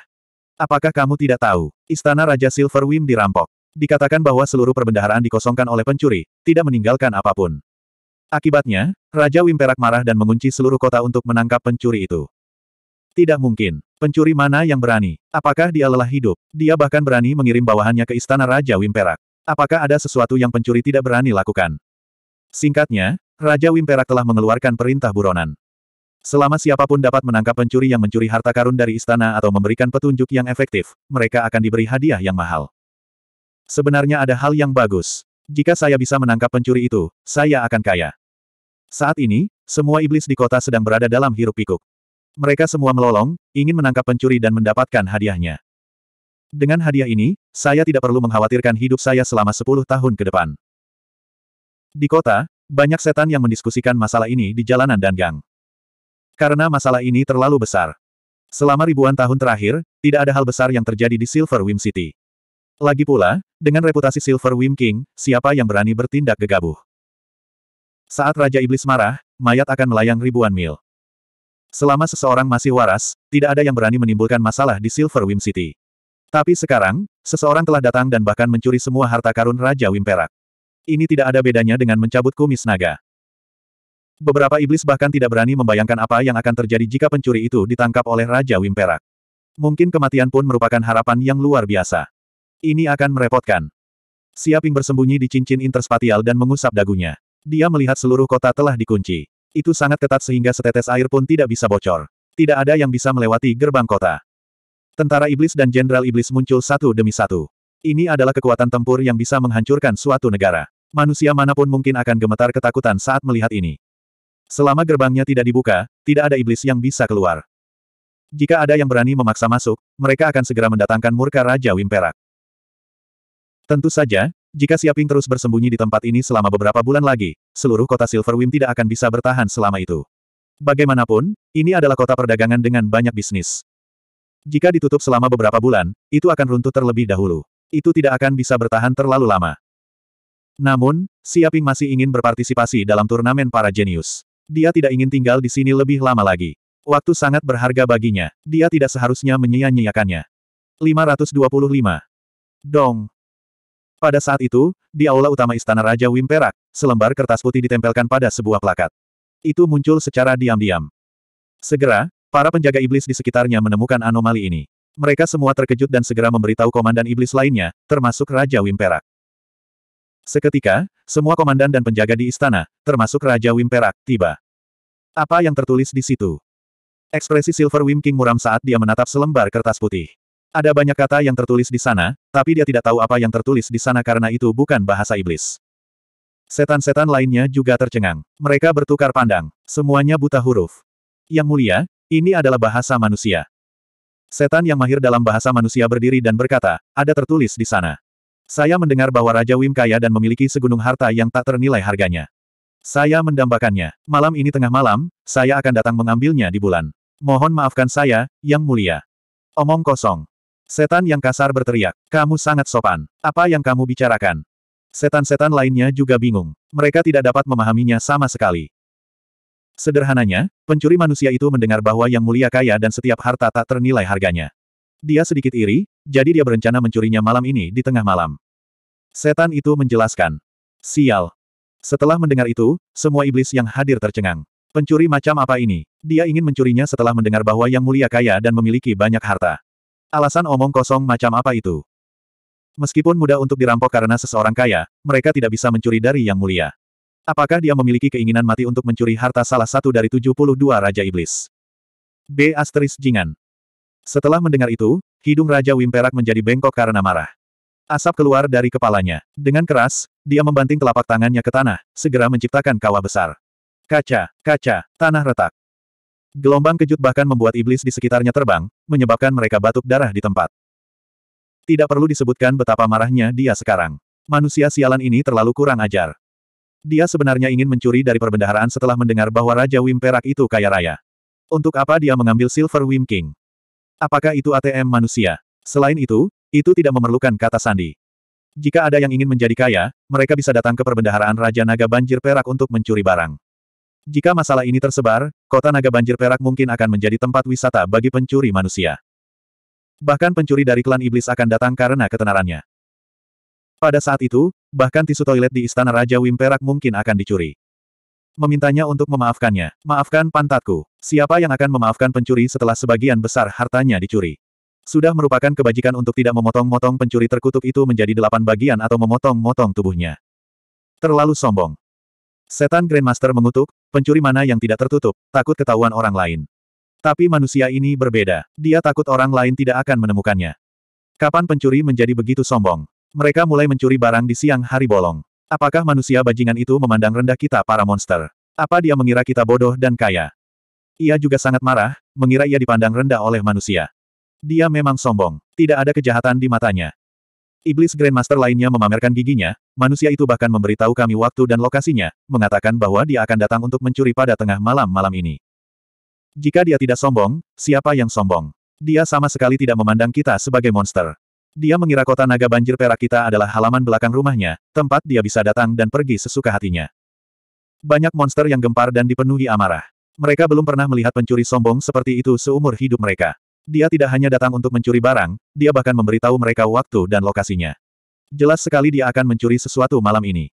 Apakah kamu tidak tahu, istana Raja Silver Wim dirampok? Dikatakan bahwa seluruh perbendaharaan dikosongkan oleh pencuri, tidak meninggalkan apapun. Akibatnya, Raja Wim Perak marah dan mengunci seluruh kota untuk menangkap pencuri itu. Tidak mungkin. Pencuri mana yang berani? Apakah dia lelah hidup? Dia bahkan berani mengirim bawahannya ke istana Raja Wimperak. Apakah ada sesuatu yang pencuri tidak berani lakukan? Singkatnya, Raja Wimperak telah mengeluarkan perintah buronan. Selama siapapun dapat menangkap pencuri yang mencuri harta karun dari istana atau memberikan petunjuk yang efektif, mereka akan diberi hadiah yang mahal. Sebenarnya ada hal yang bagus. Jika saya bisa menangkap pencuri itu, saya akan kaya. Saat ini, semua iblis di kota sedang berada dalam hirup pikuk. Mereka semua melolong, ingin menangkap pencuri dan mendapatkan hadiahnya. Dengan hadiah ini, saya tidak perlu mengkhawatirkan hidup saya selama 10 tahun ke depan. Di kota, banyak setan yang mendiskusikan masalah ini di jalanan dan gang. Karena masalah ini terlalu besar. Selama ribuan tahun terakhir, tidak ada hal besar yang terjadi di Silver Wim City. Lagi pula, dengan reputasi Silver Wim King, siapa yang berani bertindak gegabah? Saat Raja Iblis marah, mayat akan melayang ribuan mil. Selama seseorang masih waras, tidak ada yang berani menimbulkan masalah di Silver Wim City. Tapi sekarang, seseorang telah datang dan bahkan mencuri semua harta karun Raja Wimperak. Ini tidak ada bedanya dengan mencabut kumis naga. Beberapa iblis bahkan tidak berani membayangkan apa yang akan terjadi jika pencuri itu ditangkap oleh Raja Wimperak. Mungkin kematian pun merupakan harapan yang luar biasa. Ini akan merepotkan. Siaping bersembunyi di cincin interspatial dan mengusap dagunya. Dia melihat seluruh kota telah dikunci. Itu sangat ketat sehingga setetes air pun tidak bisa bocor. Tidak ada yang bisa melewati gerbang kota. Tentara iblis dan jenderal iblis muncul satu demi satu. Ini adalah kekuatan tempur yang bisa menghancurkan suatu negara. Manusia manapun mungkin akan gemetar ketakutan saat melihat ini. Selama gerbangnya tidak dibuka, tidak ada iblis yang bisa keluar. Jika ada yang berani memaksa masuk, mereka akan segera mendatangkan murka Raja Wimperak. Tentu saja, jika Siaping terus bersembunyi di tempat ini selama beberapa bulan lagi, seluruh kota Silverwim tidak akan bisa bertahan selama itu. Bagaimanapun, ini adalah kota perdagangan dengan banyak bisnis. Jika ditutup selama beberapa bulan, itu akan runtuh terlebih dahulu. Itu tidak akan bisa bertahan terlalu lama. Namun, Siaping masih ingin berpartisipasi dalam turnamen para jenius. Dia tidak ingin tinggal di sini lebih lama lagi. Waktu sangat berharga baginya. Dia tidak seharusnya menyia-nyiakannya. 525. Dong. Pada saat itu, di aula utama Istana Raja Wimperak, selembar kertas putih ditempelkan pada sebuah plakat. Itu muncul secara diam-diam. Segera, para penjaga iblis di sekitarnya menemukan anomali ini. Mereka semua terkejut dan segera memberitahu komandan iblis lainnya, termasuk Raja Wimperak. Seketika, semua komandan dan penjaga di istana, termasuk Raja Wimperak, tiba. Apa yang tertulis di situ? Ekspresi Silver Wim King muram saat dia menatap selembar kertas putih. Ada banyak kata yang tertulis di sana, tapi dia tidak tahu apa yang tertulis di sana karena itu bukan bahasa iblis. Setan-setan lainnya juga tercengang. Mereka bertukar pandang. Semuanya buta huruf. Yang mulia, ini adalah bahasa manusia. Setan yang mahir dalam bahasa manusia berdiri dan berkata, ada tertulis di sana. Saya mendengar bahwa Raja Wim kaya dan memiliki segunung harta yang tak ternilai harganya. Saya mendambakannya. Malam ini tengah malam, saya akan datang mengambilnya di bulan. Mohon maafkan saya, Yang Mulia. Omong kosong. Setan yang kasar berteriak, kamu sangat sopan. Apa yang kamu bicarakan? Setan-setan lainnya juga bingung. Mereka tidak dapat memahaminya sama sekali. Sederhananya, pencuri manusia itu mendengar bahwa yang mulia kaya dan setiap harta tak ternilai harganya. Dia sedikit iri, jadi dia berencana mencurinya malam ini di tengah malam. Setan itu menjelaskan. Sial. Setelah mendengar itu, semua iblis yang hadir tercengang. Pencuri macam apa ini? Dia ingin mencurinya setelah mendengar bahwa yang mulia kaya dan memiliki banyak harta. Alasan omong kosong macam apa itu? Meskipun mudah untuk dirampok karena seseorang kaya, mereka tidak bisa mencuri dari yang mulia. Apakah dia memiliki keinginan mati untuk mencuri harta salah satu dari 72 Raja Iblis? B. Asteris Jingan. Setelah mendengar itu, hidung Raja Wimperak menjadi bengkok karena marah. Asap keluar dari kepalanya. Dengan keras, dia membanting telapak tangannya ke tanah, segera menciptakan kawah besar. Kaca, kaca, tanah retak. Gelombang kejut bahkan membuat iblis di sekitarnya terbang, menyebabkan mereka batuk darah di tempat. Tidak perlu disebutkan betapa marahnya dia sekarang. Manusia sialan ini terlalu kurang ajar. Dia sebenarnya ingin mencuri dari perbendaharaan setelah mendengar bahwa Raja Wim Perak itu kaya raya. Untuk apa dia mengambil Silver Wim King? Apakah itu ATM manusia? Selain itu, itu tidak memerlukan kata sandi. Jika ada yang ingin menjadi kaya, mereka bisa datang ke perbendaharaan Raja Naga Banjir Perak untuk mencuri barang. Jika masalah ini tersebar, kota naga banjir perak mungkin akan menjadi tempat wisata bagi pencuri manusia. Bahkan pencuri dari klan iblis akan datang karena ketenarannya. Pada saat itu, bahkan tisu toilet di istana Raja Wim perak mungkin akan dicuri. Memintanya untuk memaafkannya. Maafkan pantatku. Siapa yang akan memaafkan pencuri setelah sebagian besar hartanya dicuri? Sudah merupakan kebajikan untuk tidak memotong-motong pencuri terkutuk itu menjadi delapan bagian atau memotong-motong tubuhnya. Terlalu sombong. Setan Grandmaster mengutuk, pencuri mana yang tidak tertutup, takut ketahuan orang lain. Tapi manusia ini berbeda, dia takut orang lain tidak akan menemukannya. Kapan pencuri menjadi begitu sombong? Mereka mulai mencuri barang di siang hari bolong. Apakah manusia bajingan itu memandang rendah kita para monster? Apa dia mengira kita bodoh dan kaya? Ia juga sangat marah, mengira ia dipandang rendah oleh manusia. Dia memang sombong, tidak ada kejahatan di matanya. Iblis Grandmaster lainnya memamerkan giginya, manusia itu bahkan memberitahu kami waktu dan lokasinya, mengatakan bahwa dia akan datang untuk mencuri pada tengah malam malam ini. Jika dia tidak sombong, siapa yang sombong? Dia sama sekali tidak memandang kita sebagai monster. Dia mengira kota naga banjir perak kita adalah halaman belakang rumahnya, tempat dia bisa datang dan pergi sesuka hatinya. Banyak monster yang gempar dan dipenuhi amarah. Mereka belum pernah melihat pencuri sombong seperti itu seumur hidup mereka. Dia tidak hanya datang untuk mencuri barang, dia bahkan memberitahu mereka waktu dan lokasinya. Jelas sekali dia akan mencuri sesuatu malam ini.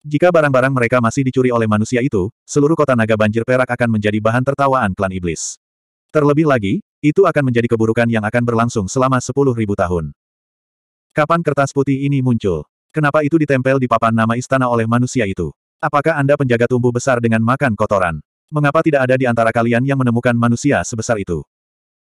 Jika barang-barang mereka masih dicuri oleh manusia itu, seluruh kota naga banjir perak akan menjadi bahan tertawaan klan iblis. Terlebih lagi, itu akan menjadi keburukan yang akan berlangsung selama sepuluh ribu tahun. Kapan kertas putih ini muncul? Kenapa itu ditempel di papan nama istana oleh manusia itu? Apakah Anda penjaga tumbuh besar dengan makan kotoran? Mengapa tidak ada di antara kalian yang menemukan manusia sebesar itu?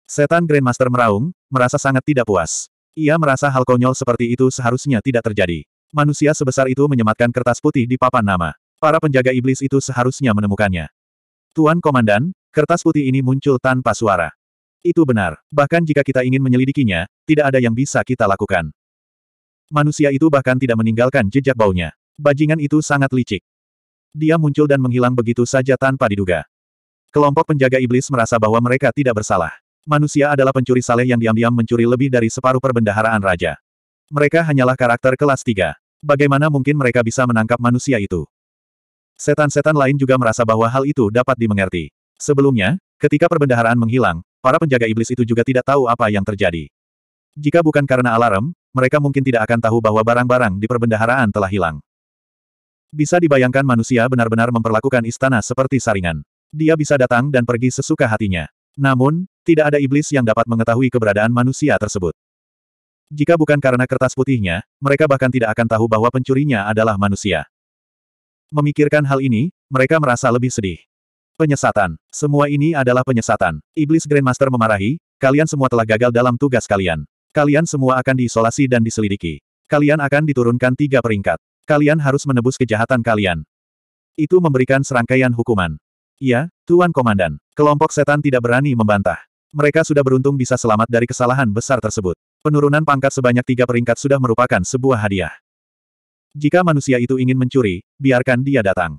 Setan Grandmaster meraung, merasa sangat tidak puas. Ia merasa hal konyol seperti itu seharusnya tidak terjadi. Manusia sebesar itu menyematkan kertas putih di papan nama. Para penjaga iblis itu seharusnya menemukannya. Tuan Komandan, kertas putih ini muncul tanpa suara. Itu benar. Bahkan jika kita ingin menyelidikinya, tidak ada yang bisa kita lakukan. Manusia itu bahkan tidak meninggalkan jejak baunya. Bajingan itu sangat licik. Dia muncul dan menghilang begitu saja tanpa diduga. Kelompok penjaga iblis merasa bahwa mereka tidak bersalah. Manusia adalah pencuri saleh yang diam-diam mencuri lebih dari separuh perbendaharaan raja. Mereka hanyalah karakter kelas tiga. Bagaimana mungkin mereka bisa menangkap manusia itu? Setan-setan lain juga merasa bahwa hal itu dapat dimengerti. Sebelumnya, ketika perbendaharaan menghilang, para penjaga iblis itu juga tidak tahu apa yang terjadi. Jika bukan karena alarm, mereka mungkin tidak akan tahu bahwa barang-barang di perbendaharaan telah hilang. Bisa dibayangkan manusia benar-benar memperlakukan istana seperti saringan. Dia bisa datang dan pergi sesuka hatinya. Namun, tidak ada iblis yang dapat mengetahui keberadaan manusia tersebut. Jika bukan karena kertas putihnya, mereka bahkan tidak akan tahu bahwa pencurinya adalah manusia. Memikirkan hal ini, mereka merasa lebih sedih. Penyesatan. Semua ini adalah penyesatan. Iblis Grandmaster memarahi, kalian semua telah gagal dalam tugas kalian. Kalian semua akan diisolasi dan diselidiki. Kalian akan diturunkan tiga peringkat. Kalian harus menebus kejahatan kalian. Itu memberikan serangkaian hukuman. Iya, Tuan Komandan. Kelompok setan tidak berani membantah. Mereka sudah beruntung bisa selamat dari kesalahan besar tersebut. Penurunan pangkat sebanyak tiga peringkat sudah merupakan sebuah hadiah. Jika manusia itu ingin mencuri, biarkan dia datang.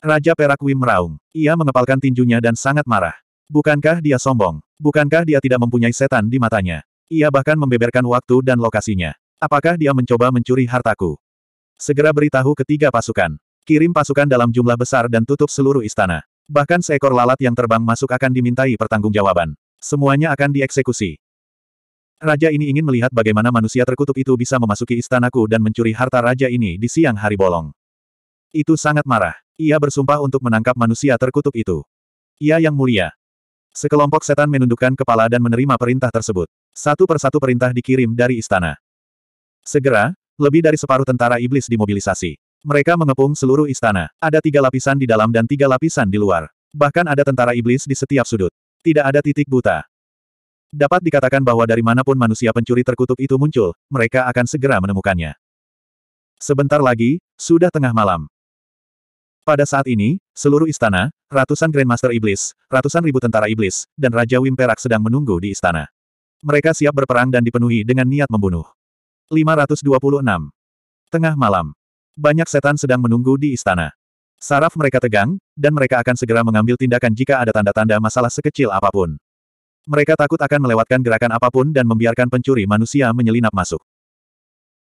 Raja Perak Wim meraung. Ia mengepalkan tinjunya dan sangat marah. Bukankah dia sombong? Bukankah dia tidak mempunyai setan di matanya? Ia bahkan membeberkan waktu dan lokasinya. Apakah dia mencoba mencuri hartaku? Segera beritahu ketiga pasukan. Kirim pasukan dalam jumlah besar dan tutup seluruh istana. Bahkan seekor lalat yang terbang masuk akan dimintai pertanggungjawaban. Semuanya akan dieksekusi. Raja ini ingin melihat bagaimana manusia terkutuk itu bisa memasuki istanaku dan mencuri harta raja ini di siang hari bolong. Itu sangat marah. Ia bersumpah untuk menangkap manusia terkutuk itu. Ia yang mulia. Sekelompok setan menundukkan kepala dan menerima perintah tersebut. Satu persatu perintah dikirim dari istana. Segera, lebih dari separuh tentara iblis dimobilisasi. Mereka mengepung seluruh istana. Ada tiga lapisan di dalam dan tiga lapisan di luar. Bahkan ada tentara iblis di setiap sudut. Tidak ada titik buta. Dapat dikatakan bahwa dari manapun manusia pencuri terkutuk itu muncul, mereka akan segera menemukannya. Sebentar lagi, sudah tengah malam. Pada saat ini, seluruh istana, ratusan Grandmaster Iblis, ratusan ribu tentara Iblis, dan Raja Wimperak sedang menunggu di istana. Mereka siap berperang dan dipenuhi dengan niat membunuh. 526. Tengah malam. Banyak setan sedang menunggu di istana. Saraf mereka tegang, dan mereka akan segera mengambil tindakan jika ada tanda-tanda masalah sekecil apapun. Mereka takut akan melewatkan gerakan apapun dan membiarkan pencuri manusia menyelinap masuk.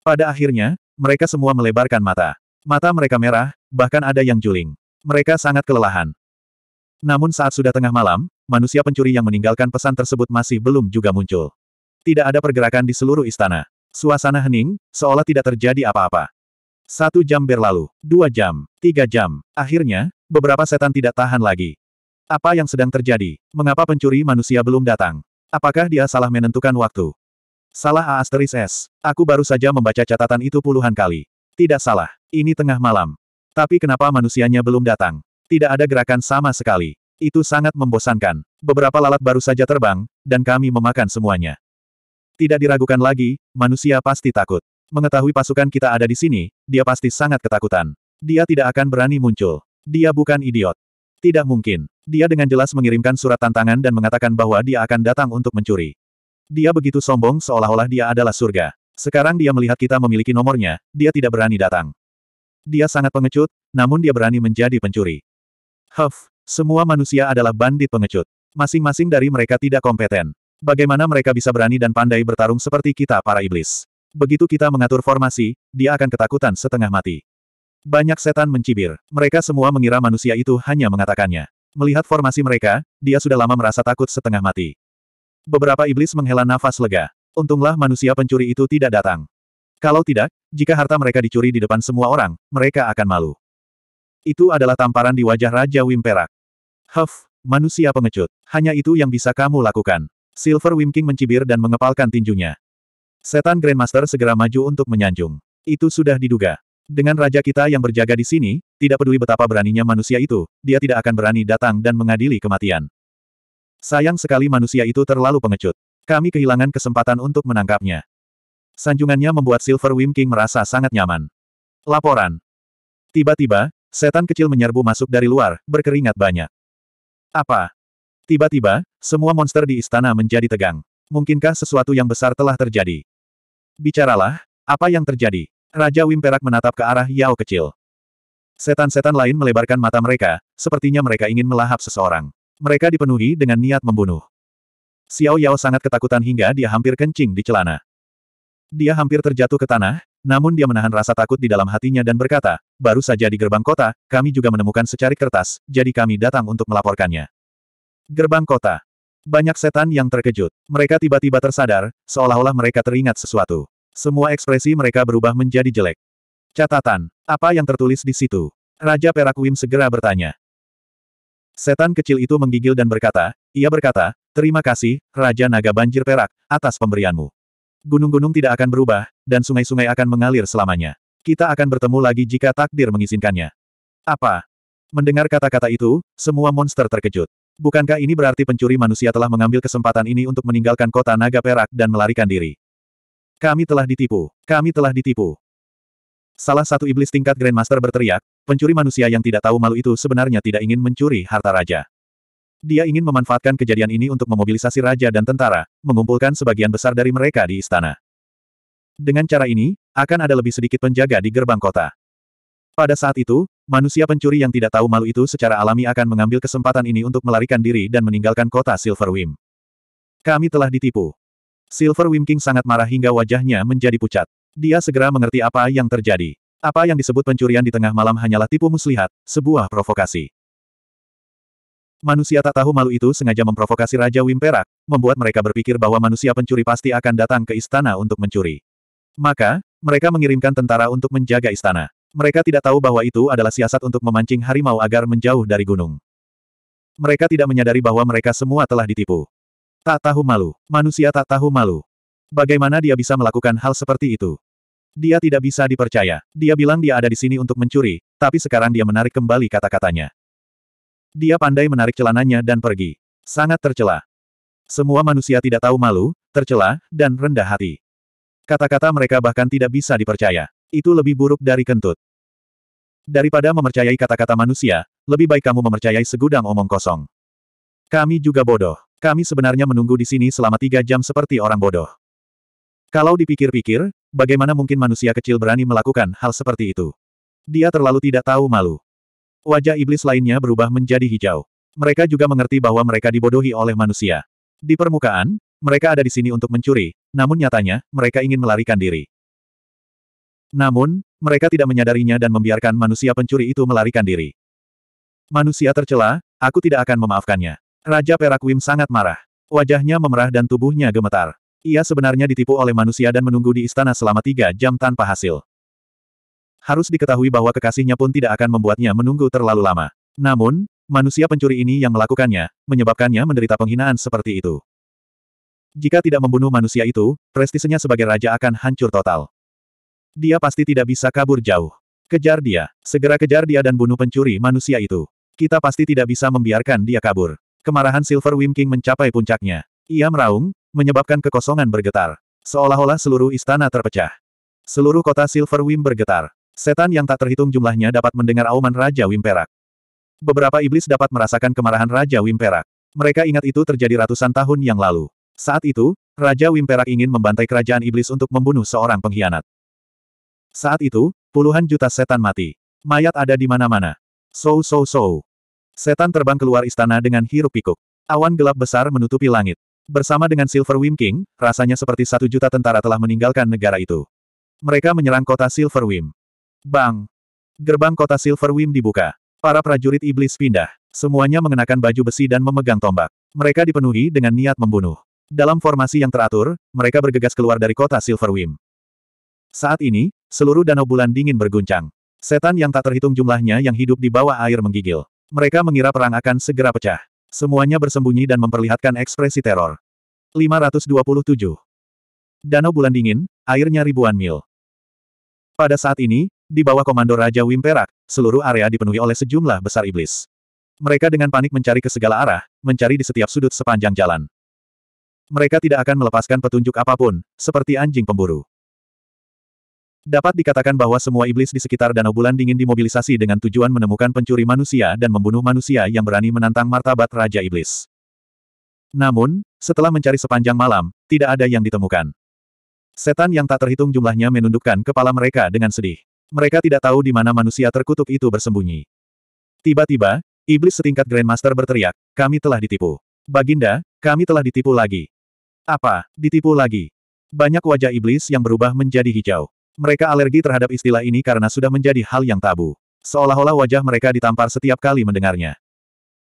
Pada akhirnya, mereka semua melebarkan mata. Mata mereka merah, bahkan ada yang juling. Mereka sangat kelelahan. Namun saat sudah tengah malam, manusia pencuri yang meninggalkan pesan tersebut masih belum juga muncul. Tidak ada pergerakan di seluruh istana. Suasana hening, seolah tidak terjadi apa-apa. Satu jam berlalu, dua jam, tiga jam. Akhirnya, beberapa setan tidak tahan lagi. Apa yang sedang terjadi? Mengapa pencuri manusia belum datang? Apakah dia salah menentukan waktu? Salah A asteris S. Aku baru saja membaca catatan itu puluhan kali. Tidak salah. Ini tengah malam. Tapi kenapa manusianya belum datang? Tidak ada gerakan sama sekali. Itu sangat membosankan. Beberapa lalat baru saja terbang, dan kami memakan semuanya. Tidak diragukan lagi, manusia pasti takut. Mengetahui pasukan kita ada di sini, dia pasti sangat ketakutan. Dia tidak akan berani muncul. Dia bukan idiot. Tidak mungkin. Dia dengan jelas mengirimkan surat tantangan dan mengatakan bahwa dia akan datang untuk mencuri. Dia begitu sombong seolah-olah dia adalah surga. Sekarang dia melihat kita memiliki nomornya, dia tidak berani datang. Dia sangat pengecut, namun dia berani menjadi pencuri. Huff, semua manusia adalah bandit pengecut. Masing-masing dari mereka tidak kompeten. Bagaimana mereka bisa berani dan pandai bertarung seperti kita para iblis? Begitu kita mengatur formasi, dia akan ketakutan setengah mati. Banyak setan mencibir. Mereka semua mengira manusia itu hanya mengatakannya. Melihat formasi mereka, dia sudah lama merasa takut setengah mati. Beberapa iblis menghela nafas lega. Untunglah manusia pencuri itu tidak datang. Kalau tidak, jika harta mereka dicuri di depan semua orang, mereka akan malu. Itu adalah tamparan di wajah Raja Wimperak. Huff, manusia pengecut. Hanya itu yang bisa kamu lakukan. Silver Wimking mencibir dan mengepalkan tinjunya. Setan Grandmaster segera maju untuk menyanjung. Itu sudah diduga. Dengan raja kita yang berjaga di sini, tidak peduli betapa beraninya manusia itu, dia tidak akan berani datang dan mengadili kematian. Sayang sekali manusia itu terlalu pengecut. Kami kehilangan kesempatan untuk menangkapnya. Sanjungannya membuat Silver Wim King merasa sangat nyaman. Laporan. Tiba-tiba, setan kecil menyerbu masuk dari luar, berkeringat banyak. Apa? Tiba-tiba, semua monster di istana menjadi tegang. Mungkinkah sesuatu yang besar telah terjadi? Bicaralah, apa yang terjadi? Raja Wimperak menatap ke arah Yao kecil. Setan-setan lain melebarkan mata mereka, sepertinya mereka ingin melahap seseorang. Mereka dipenuhi dengan niat membunuh. Xiao Yao sangat ketakutan hingga dia hampir kencing di celana. Dia hampir terjatuh ke tanah, namun dia menahan rasa takut di dalam hatinya dan berkata, baru saja di gerbang kota, kami juga menemukan secari kertas, jadi kami datang untuk melaporkannya. Gerbang kota. Banyak setan yang terkejut. Mereka tiba-tiba tersadar, seolah-olah mereka teringat sesuatu. Semua ekspresi mereka berubah menjadi jelek. Catatan. Apa yang tertulis di situ? Raja Perak Wim segera bertanya. Setan kecil itu menggigil dan berkata, ia berkata, terima kasih, Raja Naga Banjir Perak, atas pemberianmu. Gunung-gunung tidak akan berubah, dan sungai-sungai akan mengalir selamanya. Kita akan bertemu lagi jika takdir mengizinkannya. Apa? Mendengar kata-kata itu, semua monster terkejut. Bukankah ini berarti pencuri manusia telah mengambil kesempatan ini untuk meninggalkan kota naga perak dan melarikan diri? Kami telah ditipu. Kami telah ditipu. Salah satu iblis tingkat Grandmaster berteriak, pencuri manusia yang tidak tahu malu itu sebenarnya tidak ingin mencuri harta raja. Dia ingin memanfaatkan kejadian ini untuk memobilisasi raja dan tentara, mengumpulkan sebagian besar dari mereka di istana. Dengan cara ini, akan ada lebih sedikit penjaga di gerbang kota. Pada saat itu, manusia pencuri yang tidak tahu malu itu secara alami akan mengambil kesempatan ini untuk melarikan diri dan meninggalkan kota Silverwim. Kami telah ditipu. Silverwim King sangat marah hingga wajahnya menjadi pucat. Dia segera mengerti apa yang terjadi. Apa yang disebut pencurian di tengah malam hanyalah tipu muslihat, sebuah provokasi. Manusia tak tahu malu itu sengaja memprovokasi Raja Wimperak, membuat mereka berpikir bahwa manusia pencuri pasti akan datang ke istana untuk mencuri. Maka, mereka mengirimkan tentara untuk menjaga istana. Mereka tidak tahu bahwa itu adalah siasat untuk memancing harimau agar menjauh dari gunung. Mereka tidak menyadari bahwa mereka semua telah ditipu. Tak tahu malu. Manusia tak tahu malu. Bagaimana dia bisa melakukan hal seperti itu? Dia tidak bisa dipercaya. Dia bilang dia ada di sini untuk mencuri, tapi sekarang dia menarik kembali kata-katanya. Dia pandai menarik celananya dan pergi. Sangat tercela. Semua manusia tidak tahu malu, tercela, dan rendah hati. Kata-kata mereka bahkan tidak bisa dipercaya. Itu lebih buruk dari kentut. Daripada memercayai kata-kata manusia, lebih baik kamu memercayai segudang omong kosong. Kami juga bodoh. Kami sebenarnya menunggu di sini selama tiga jam seperti orang bodoh. Kalau dipikir-pikir, bagaimana mungkin manusia kecil berani melakukan hal seperti itu? Dia terlalu tidak tahu malu. Wajah iblis lainnya berubah menjadi hijau. Mereka juga mengerti bahwa mereka dibodohi oleh manusia. Di permukaan, mereka ada di sini untuk mencuri, namun nyatanya, mereka ingin melarikan diri. Namun, mereka tidak menyadarinya dan membiarkan manusia pencuri itu melarikan diri. Manusia tercela, aku tidak akan memaafkannya. Raja Perak Perakwim sangat marah. Wajahnya memerah dan tubuhnya gemetar. Ia sebenarnya ditipu oleh manusia dan menunggu di istana selama tiga jam tanpa hasil. Harus diketahui bahwa kekasihnya pun tidak akan membuatnya menunggu terlalu lama. Namun, manusia pencuri ini yang melakukannya, menyebabkannya menderita penghinaan seperti itu. Jika tidak membunuh manusia itu, prestisenya sebagai raja akan hancur total. Dia pasti tidak bisa kabur jauh. Kejar dia. Segera kejar dia dan bunuh pencuri manusia itu. Kita pasti tidak bisa membiarkan dia kabur. Kemarahan Silver Wim King mencapai puncaknya. Ia meraung, menyebabkan kekosongan bergetar. Seolah-olah seluruh istana terpecah. Seluruh kota Silver Wim bergetar. Setan yang tak terhitung jumlahnya dapat mendengar auman Raja Wim Perak. Beberapa iblis dapat merasakan kemarahan Raja Wim Perak. Mereka ingat itu terjadi ratusan tahun yang lalu. Saat itu, Raja Wimperak ingin membantai kerajaan iblis untuk membunuh seorang pengkhianat. Saat itu, puluhan juta setan mati. Mayat ada di mana-mana. So, so, so. Setan terbang keluar istana dengan hirup pikuk. Awan gelap besar menutupi langit. Bersama dengan Silver Wim King, rasanya seperti satu juta tentara telah meninggalkan negara itu. Mereka menyerang kota Silver Wim. Bang! Gerbang kota Silver Wim dibuka. Para prajurit iblis pindah. Semuanya mengenakan baju besi dan memegang tombak. Mereka dipenuhi dengan niat membunuh. Dalam formasi yang teratur, mereka bergegas keluar dari kota Silver Wim. Saat ini, Seluruh danau bulan dingin berguncang. Setan yang tak terhitung jumlahnya yang hidup di bawah air menggigil. Mereka mengira perang akan segera pecah. Semuanya bersembunyi dan memperlihatkan ekspresi teror. 527. Danau bulan dingin, airnya ribuan mil. Pada saat ini, di bawah komando Raja Wimperak, seluruh area dipenuhi oleh sejumlah besar iblis. Mereka dengan panik mencari ke segala arah, mencari di setiap sudut sepanjang jalan. Mereka tidak akan melepaskan petunjuk apapun, seperti anjing pemburu. Dapat dikatakan bahwa semua iblis di sekitar Danau Bulan Dingin dimobilisasi dengan tujuan menemukan pencuri manusia dan membunuh manusia yang berani menantang martabat Raja Iblis. Namun, setelah mencari sepanjang malam, tidak ada yang ditemukan. Setan yang tak terhitung jumlahnya menundukkan kepala mereka dengan sedih. Mereka tidak tahu di mana manusia terkutuk itu bersembunyi. Tiba-tiba, iblis setingkat Grandmaster berteriak, kami telah ditipu. Baginda, kami telah ditipu lagi. Apa, ditipu lagi? Banyak wajah iblis yang berubah menjadi hijau. Mereka alergi terhadap istilah ini karena sudah menjadi hal yang tabu. Seolah-olah wajah mereka ditampar setiap kali mendengarnya.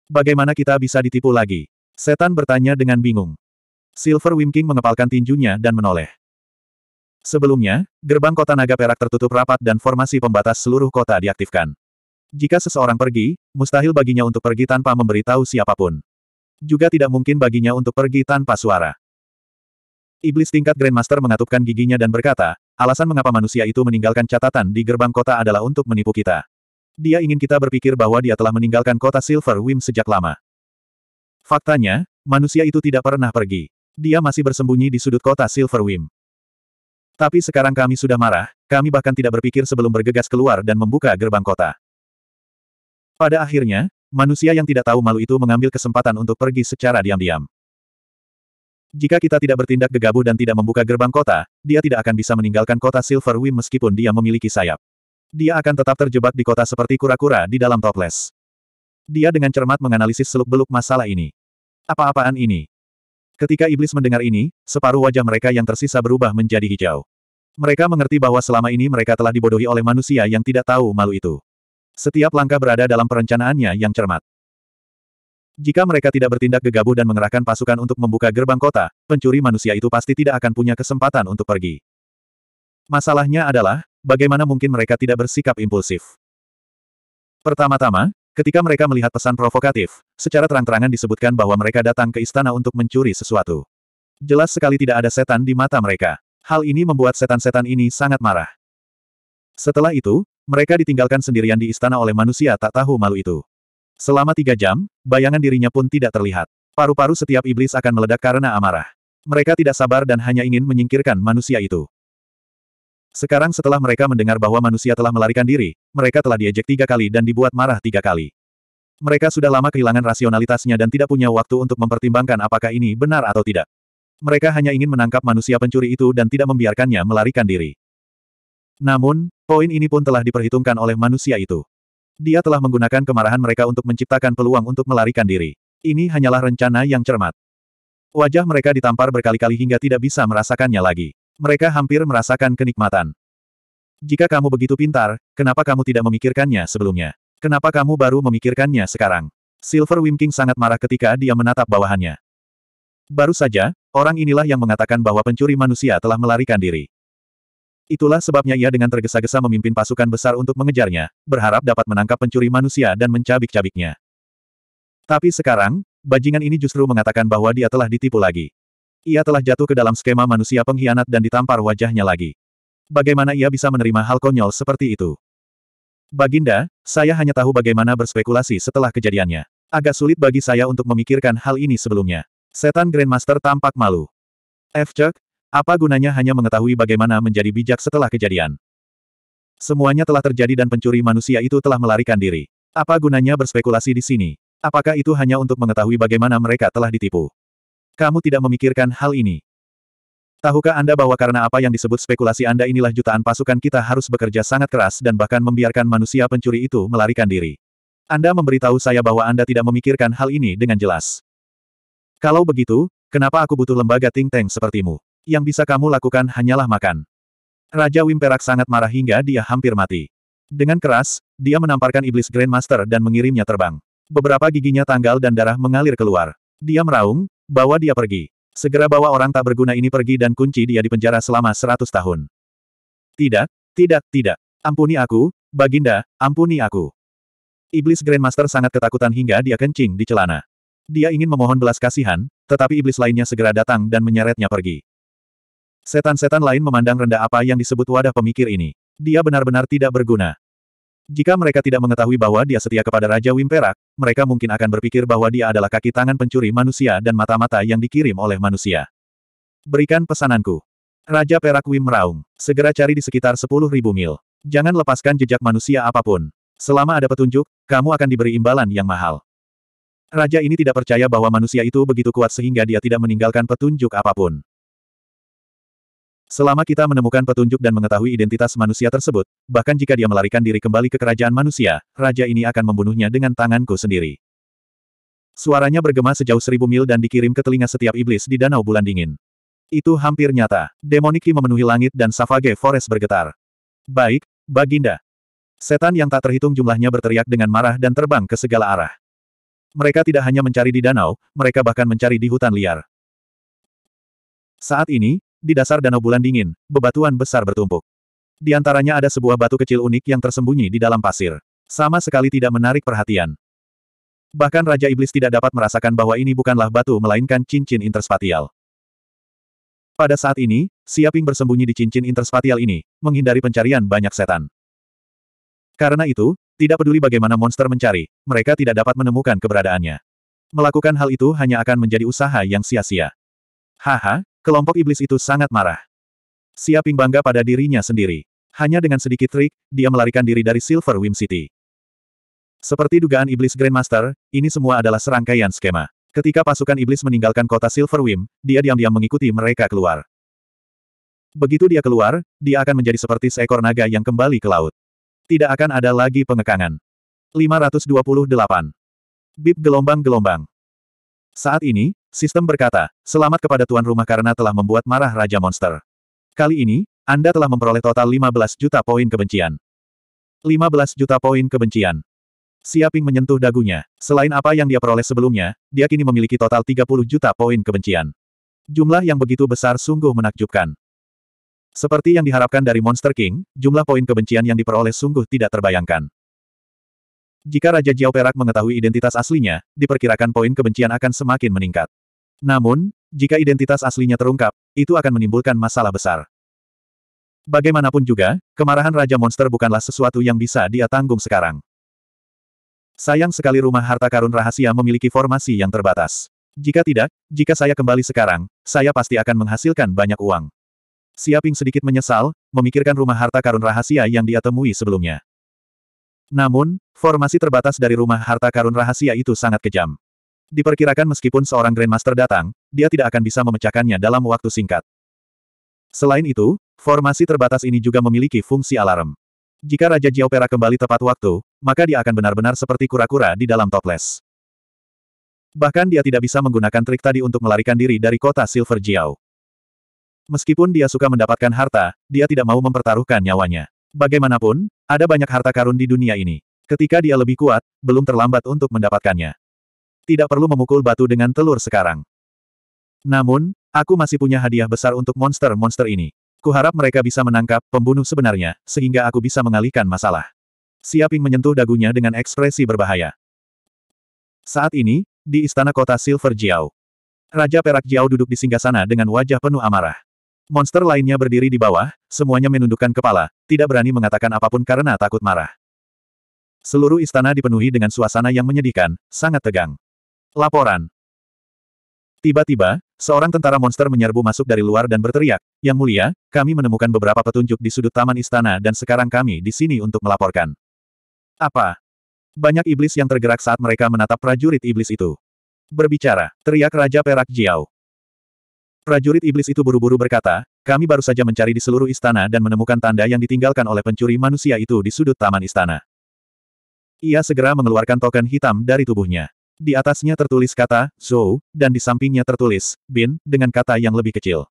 Bagaimana kita bisa ditipu lagi? Setan bertanya dengan bingung. Silver Wimking mengepalkan tinjunya dan menoleh. Sebelumnya, gerbang kota naga perak tertutup rapat dan formasi pembatas seluruh kota diaktifkan. Jika seseorang pergi, mustahil baginya untuk pergi tanpa memberitahu siapapun. Juga tidak mungkin baginya untuk pergi tanpa suara. Iblis tingkat Grandmaster mengatupkan giginya dan berkata, Alasan mengapa manusia itu meninggalkan catatan di gerbang kota adalah untuk menipu kita. Dia ingin kita berpikir bahwa dia telah meninggalkan kota Silver Wim sejak lama. Faktanya, manusia itu tidak pernah pergi. Dia masih bersembunyi di sudut kota Silver Wim. Tapi sekarang kami sudah marah, kami bahkan tidak berpikir sebelum bergegas keluar dan membuka gerbang kota. Pada akhirnya, manusia yang tidak tahu malu itu mengambil kesempatan untuk pergi secara diam-diam. Jika kita tidak bertindak gegabah dan tidak membuka gerbang kota, dia tidak akan bisa meninggalkan kota Silver Wim meskipun dia memiliki sayap. Dia akan tetap terjebak di kota seperti kura-kura di dalam toples. Dia dengan cermat menganalisis seluk-beluk masalah ini. Apa-apaan ini? Ketika iblis mendengar ini, separuh wajah mereka yang tersisa berubah menjadi hijau. Mereka mengerti bahwa selama ini mereka telah dibodohi oleh manusia yang tidak tahu malu itu. Setiap langkah berada dalam perencanaannya yang cermat. Jika mereka tidak bertindak gegabah dan mengerahkan pasukan untuk membuka gerbang kota, pencuri manusia itu pasti tidak akan punya kesempatan untuk pergi. Masalahnya adalah, bagaimana mungkin mereka tidak bersikap impulsif? Pertama-tama, ketika mereka melihat pesan provokatif, secara terang-terangan disebutkan bahwa mereka datang ke istana untuk mencuri sesuatu. Jelas sekali tidak ada setan di mata mereka. Hal ini membuat setan-setan ini sangat marah. Setelah itu, mereka ditinggalkan sendirian di istana oleh manusia tak tahu malu itu. Selama tiga jam, bayangan dirinya pun tidak terlihat. Paru-paru setiap iblis akan meledak karena amarah. Mereka tidak sabar dan hanya ingin menyingkirkan manusia itu. Sekarang setelah mereka mendengar bahwa manusia telah melarikan diri, mereka telah diejek tiga kali dan dibuat marah tiga kali. Mereka sudah lama kehilangan rasionalitasnya dan tidak punya waktu untuk mempertimbangkan apakah ini benar atau tidak. Mereka hanya ingin menangkap manusia pencuri itu dan tidak membiarkannya melarikan diri. Namun, poin ini pun telah diperhitungkan oleh manusia itu. Dia telah menggunakan kemarahan mereka untuk menciptakan peluang untuk melarikan diri. Ini hanyalah rencana yang cermat. Wajah mereka ditampar berkali-kali hingga tidak bisa merasakannya lagi. Mereka hampir merasakan kenikmatan. Jika kamu begitu pintar, kenapa kamu tidak memikirkannya sebelumnya? Kenapa kamu baru memikirkannya sekarang? Silver Wimking sangat marah ketika dia menatap bawahannya. Baru saja, orang inilah yang mengatakan bahwa pencuri manusia telah melarikan diri. Itulah sebabnya ia dengan tergesa-gesa memimpin pasukan besar untuk mengejarnya, berharap dapat menangkap pencuri manusia dan mencabik-cabiknya. Tapi sekarang, bajingan ini justru mengatakan bahwa dia telah ditipu lagi. Ia telah jatuh ke dalam skema manusia pengkhianat dan ditampar wajahnya lagi. Bagaimana ia bisa menerima hal konyol seperti itu? Baginda, saya hanya tahu bagaimana berspekulasi setelah kejadiannya. Agak sulit bagi saya untuk memikirkan hal ini sebelumnya. Setan Grandmaster tampak malu. F. Chuck, apa gunanya hanya mengetahui bagaimana menjadi bijak setelah kejadian? Semuanya telah terjadi dan pencuri manusia itu telah melarikan diri. Apa gunanya berspekulasi di sini? Apakah itu hanya untuk mengetahui bagaimana mereka telah ditipu? Kamu tidak memikirkan hal ini. Tahukah Anda bahwa karena apa yang disebut spekulasi Anda inilah jutaan pasukan kita harus bekerja sangat keras dan bahkan membiarkan manusia pencuri itu melarikan diri. Anda memberitahu saya bahwa Anda tidak memikirkan hal ini dengan jelas. Kalau begitu, kenapa aku butuh lembaga think tank sepertimu? yang bisa kamu lakukan hanyalah makan. Raja Wimperak sangat marah hingga dia hampir mati. Dengan keras, dia menamparkan iblis Grandmaster dan mengirimnya terbang. Beberapa giginya tanggal dan darah mengalir keluar. Dia meraung, bawa dia pergi. Segera bawa orang tak berguna ini pergi dan kunci dia di penjara selama seratus tahun. Tidak, tidak, tidak. Ampuni aku, Baginda, ampuni aku. Iblis Grandmaster sangat ketakutan hingga dia kencing di celana. Dia ingin memohon belas kasihan, tetapi iblis lainnya segera datang dan menyeretnya pergi. Setan-setan lain memandang rendah apa yang disebut wadah pemikir ini. Dia benar-benar tidak berguna. Jika mereka tidak mengetahui bahwa dia setia kepada Raja Wimperak, mereka mungkin akan berpikir bahwa dia adalah kaki tangan pencuri manusia dan mata-mata yang dikirim oleh manusia. Berikan pesananku. Raja Perak Wim meraung. Segera cari di sekitar 10.000 mil. Jangan lepaskan jejak manusia apapun. Selama ada petunjuk, kamu akan diberi imbalan yang mahal. Raja ini tidak percaya bahwa manusia itu begitu kuat sehingga dia tidak meninggalkan petunjuk apapun. Selama kita menemukan petunjuk dan mengetahui identitas manusia tersebut, bahkan jika dia melarikan diri kembali ke kerajaan manusia, raja ini akan membunuhnya dengan tanganku sendiri. Suaranya bergema sejauh seribu mil dan dikirim ke telinga setiap iblis di danau bulan dingin. Itu hampir nyata. Demoniki memenuhi langit dan Savage Forest bergetar. Baik, Baginda. Setan yang tak terhitung jumlahnya berteriak dengan marah dan terbang ke segala arah. Mereka tidak hanya mencari di danau, mereka bahkan mencari di hutan liar. Saat ini, di dasar danau bulan dingin, bebatuan besar bertumpuk. Di antaranya ada sebuah batu kecil unik yang tersembunyi di dalam pasir. Sama sekali tidak menarik perhatian. Bahkan Raja Iblis tidak dapat merasakan bahwa ini bukanlah batu melainkan cincin interspatial. Pada saat ini, Siaping bersembunyi di cincin interspatial ini, menghindari pencarian banyak setan. Karena itu, tidak peduli bagaimana monster mencari, mereka tidak dapat menemukan keberadaannya. Melakukan hal itu hanya akan menjadi usaha yang sia-sia. Haha, Kelompok iblis itu sangat marah. Siaping bangga pada dirinya sendiri. Hanya dengan sedikit trik, dia melarikan diri dari Silver Wim City. Seperti dugaan iblis Grandmaster, ini semua adalah serangkaian skema. Ketika pasukan iblis meninggalkan kota Silver Wim, dia diam-diam mengikuti mereka keluar. Begitu dia keluar, dia akan menjadi seperti seekor naga yang kembali ke laut. Tidak akan ada lagi pengekangan. 528. Bip gelombang-gelombang. Saat ini, Sistem berkata, selamat kepada tuan rumah karena telah membuat marah Raja Monster. Kali ini, Anda telah memperoleh total 15 juta poin kebencian. 15 juta poin kebencian. Siaping menyentuh dagunya. Selain apa yang dia peroleh sebelumnya, dia kini memiliki total 30 juta poin kebencian. Jumlah yang begitu besar sungguh menakjubkan. Seperti yang diharapkan dari Monster King, jumlah poin kebencian yang diperoleh sungguh tidak terbayangkan. Jika Raja Jiao Perak mengetahui identitas aslinya, diperkirakan poin kebencian akan semakin meningkat. Namun, jika identitas aslinya terungkap, itu akan menimbulkan masalah besar. Bagaimanapun juga, kemarahan Raja Monster bukanlah sesuatu yang bisa dia tanggung sekarang. Sayang sekali rumah harta karun rahasia memiliki formasi yang terbatas. Jika tidak, jika saya kembali sekarang, saya pasti akan menghasilkan banyak uang. Siaping sedikit menyesal, memikirkan rumah harta karun rahasia yang dia temui sebelumnya. Namun, formasi terbatas dari rumah harta karun rahasia itu sangat kejam. Diperkirakan meskipun seorang Grandmaster datang, dia tidak akan bisa memecahkannya dalam waktu singkat. Selain itu, formasi terbatas ini juga memiliki fungsi alarm. Jika Raja Jiaopera kembali tepat waktu, maka dia akan benar-benar seperti kura-kura di dalam toples. Bahkan dia tidak bisa menggunakan trik tadi untuk melarikan diri dari kota Silver Jiao. Meskipun dia suka mendapatkan harta, dia tidak mau mempertaruhkan nyawanya. Bagaimanapun, ada banyak harta karun di dunia ini. Ketika dia lebih kuat, belum terlambat untuk mendapatkannya tidak perlu memukul batu dengan telur sekarang. Namun, aku masih punya hadiah besar untuk monster-monster ini. Kuharap mereka bisa menangkap pembunuh sebenarnya, sehingga aku bisa mengalihkan masalah. Siaping menyentuh dagunya dengan ekspresi berbahaya. Saat ini, di istana kota Silver Jiao. Raja Perak Jiao duduk di singgasana dengan wajah penuh amarah. Monster lainnya berdiri di bawah, semuanya menundukkan kepala, tidak berani mengatakan apapun karena takut marah. Seluruh istana dipenuhi dengan suasana yang menyedihkan, sangat tegang. Laporan. Tiba-tiba, seorang tentara monster menyerbu masuk dari luar dan berteriak, Yang mulia, kami menemukan beberapa petunjuk di sudut taman istana dan sekarang kami di sini untuk melaporkan. Apa? Banyak iblis yang tergerak saat mereka menatap prajurit iblis itu. Berbicara, teriak Raja Perak Jiao. Prajurit iblis itu buru-buru berkata, kami baru saja mencari di seluruh istana dan menemukan tanda yang ditinggalkan oleh pencuri manusia itu di sudut taman istana. Ia segera mengeluarkan token hitam dari tubuhnya. Di atasnya tertulis kata, Zou, dan di sampingnya tertulis, Bin, dengan kata yang lebih kecil.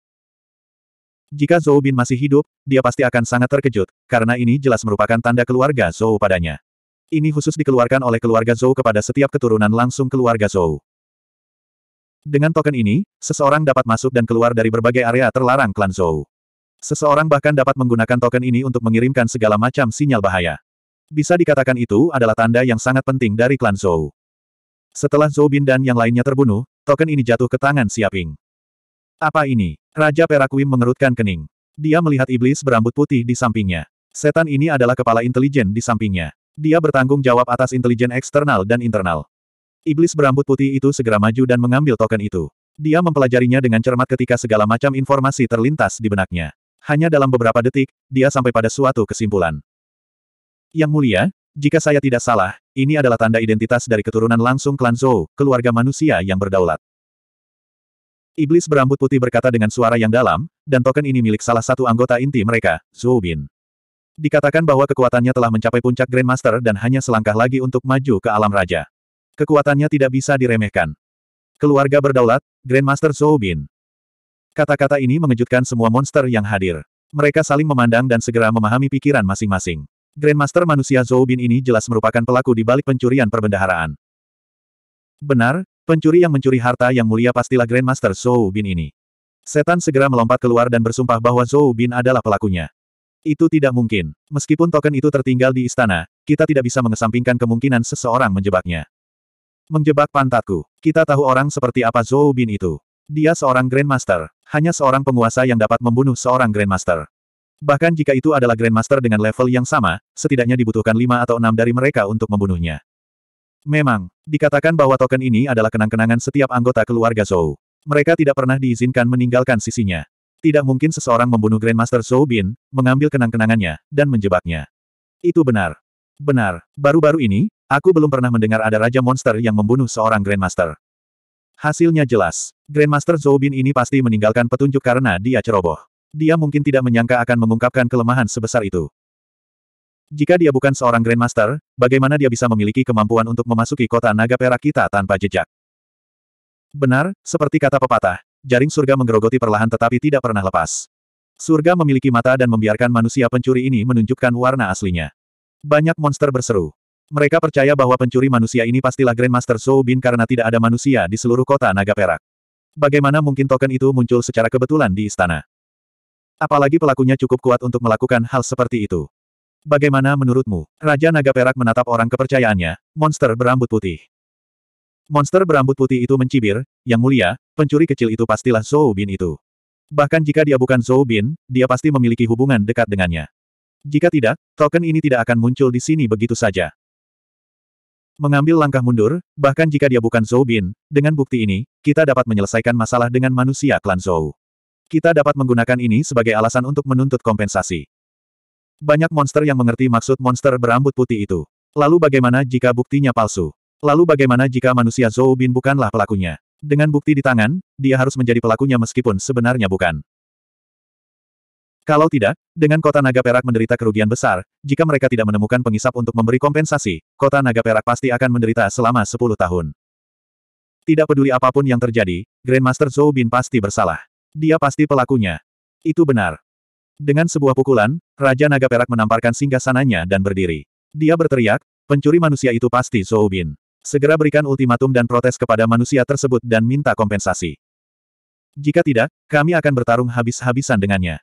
Jika Zhou Bin masih hidup, dia pasti akan sangat terkejut, karena ini jelas merupakan tanda keluarga Zhou padanya. Ini khusus dikeluarkan oleh keluarga Zhou kepada setiap keturunan langsung keluarga Zhou. Dengan token ini, seseorang dapat masuk dan keluar dari berbagai area terlarang klan Zhou. Seseorang bahkan dapat menggunakan token ini untuk mengirimkan segala macam sinyal bahaya. Bisa dikatakan itu adalah tanda yang sangat penting dari klan Zhou. Setelah Zhou Bin dan yang lainnya terbunuh, token ini jatuh ke tangan Siaping. Apa ini? Raja Perakuim mengerutkan kening. Dia melihat iblis berambut putih di sampingnya. Setan ini adalah kepala intelijen di sampingnya. Dia bertanggung jawab atas intelijen eksternal dan internal. Iblis berambut putih itu segera maju dan mengambil token itu. Dia mempelajarinya dengan cermat ketika segala macam informasi terlintas di benaknya. Hanya dalam beberapa detik, dia sampai pada suatu kesimpulan. Yang mulia, jika saya tidak salah, ini adalah tanda identitas dari keturunan langsung klan Zhou, keluarga manusia yang berdaulat. Iblis berambut putih berkata dengan suara yang dalam, dan token ini milik salah satu anggota inti mereka, Zhou Bin. Dikatakan bahwa kekuatannya telah mencapai puncak Grandmaster dan hanya selangkah lagi untuk maju ke alam raja. Kekuatannya tidak bisa diremehkan. Keluarga berdaulat, Grandmaster Zhou Bin. Kata-kata ini mengejutkan semua monster yang hadir. Mereka saling memandang dan segera memahami pikiran masing-masing. Grandmaster manusia Zhou Bin ini jelas merupakan pelaku di balik pencurian perbendaharaan. Benar, pencuri yang mencuri harta yang mulia pastilah Grandmaster Zhou Bin ini. Setan segera melompat keluar dan bersumpah bahwa Zhou Bin adalah pelakunya. Itu tidak mungkin. Meskipun token itu tertinggal di istana, kita tidak bisa mengesampingkan kemungkinan seseorang menjebaknya. Menjebak pantatku. Kita tahu orang seperti apa Zhou Bin itu. Dia seorang Grandmaster. Hanya seorang penguasa yang dapat membunuh seorang Grandmaster. Bahkan jika itu adalah Grandmaster dengan level yang sama, setidaknya dibutuhkan lima atau enam dari mereka untuk membunuhnya. Memang, dikatakan bahwa token ini adalah kenang-kenangan setiap anggota keluarga Zhou. Mereka tidak pernah diizinkan meninggalkan sisinya. Tidak mungkin seseorang membunuh Grandmaster Zhou Bin, mengambil kenang-kenangannya, dan menjebaknya. Itu benar. Benar, baru-baru ini, aku belum pernah mendengar ada Raja Monster yang membunuh seorang Grandmaster. Hasilnya jelas. Grandmaster Zhou Bin ini pasti meninggalkan petunjuk karena dia ceroboh dia mungkin tidak menyangka akan mengungkapkan kelemahan sebesar itu. Jika dia bukan seorang Grandmaster, bagaimana dia bisa memiliki kemampuan untuk memasuki kota naga perak kita tanpa jejak? Benar, seperti kata pepatah, jaring surga menggerogoti perlahan tetapi tidak pernah lepas. Surga memiliki mata dan membiarkan manusia pencuri ini menunjukkan warna aslinya. Banyak monster berseru. Mereka percaya bahwa pencuri manusia ini pastilah Grandmaster Zhou Bin karena tidak ada manusia di seluruh kota naga perak. Bagaimana mungkin token itu muncul secara kebetulan di istana? Apalagi pelakunya cukup kuat untuk melakukan hal seperti itu. Bagaimana menurutmu? Raja Naga Perak menatap orang kepercayaannya, monster berambut putih. Monster berambut putih itu mencibir, yang mulia, pencuri kecil itu pastilah Zhou Bin itu. Bahkan jika dia bukan Zhou Bin, dia pasti memiliki hubungan dekat dengannya. Jika tidak, token ini tidak akan muncul di sini begitu saja. Mengambil langkah mundur, bahkan jika dia bukan Zhou Bin, dengan bukti ini, kita dapat menyelesaikan masalah dengan manusia klan Zhou. Kita dapat menggunakan ini sebagai alasan untuk menuntut kompensasi. Banyak monster yang mengerti maksud monster berambut putih itu. Lalu bagaimana jika buktinya palsu? Lalu bagaimana jika manusia Zhou Bin bukanlah pelakunya? Dengan bukti di tangan, dia harus menjadi pelakunya meskipun sebenarnya bukan. Kalau tidak, dengan kota naga perak menderita kerugian besar, jika mereka tidak menemukan pengisap untuk memberi kompensasi, kota naga perak pasti akan menderita selama 10 tahun. Tidak peduli apapun yang terjadi, Grandmaster Zhou Bin pasti bersalah. Dia pasti pelakunya. Itu benar. Dengan sebuah pukulan, Raja Naga Perak menamparkan singgasananya dan berdiri. Dia berteriak, pencuri manusia itu pasti Zhou Bin. Segera berikan ultimatum dan protes kepada manusia tersebut dan minta kompensasi. Jika tidak, kami akan bertarung habis-habisan dengannya.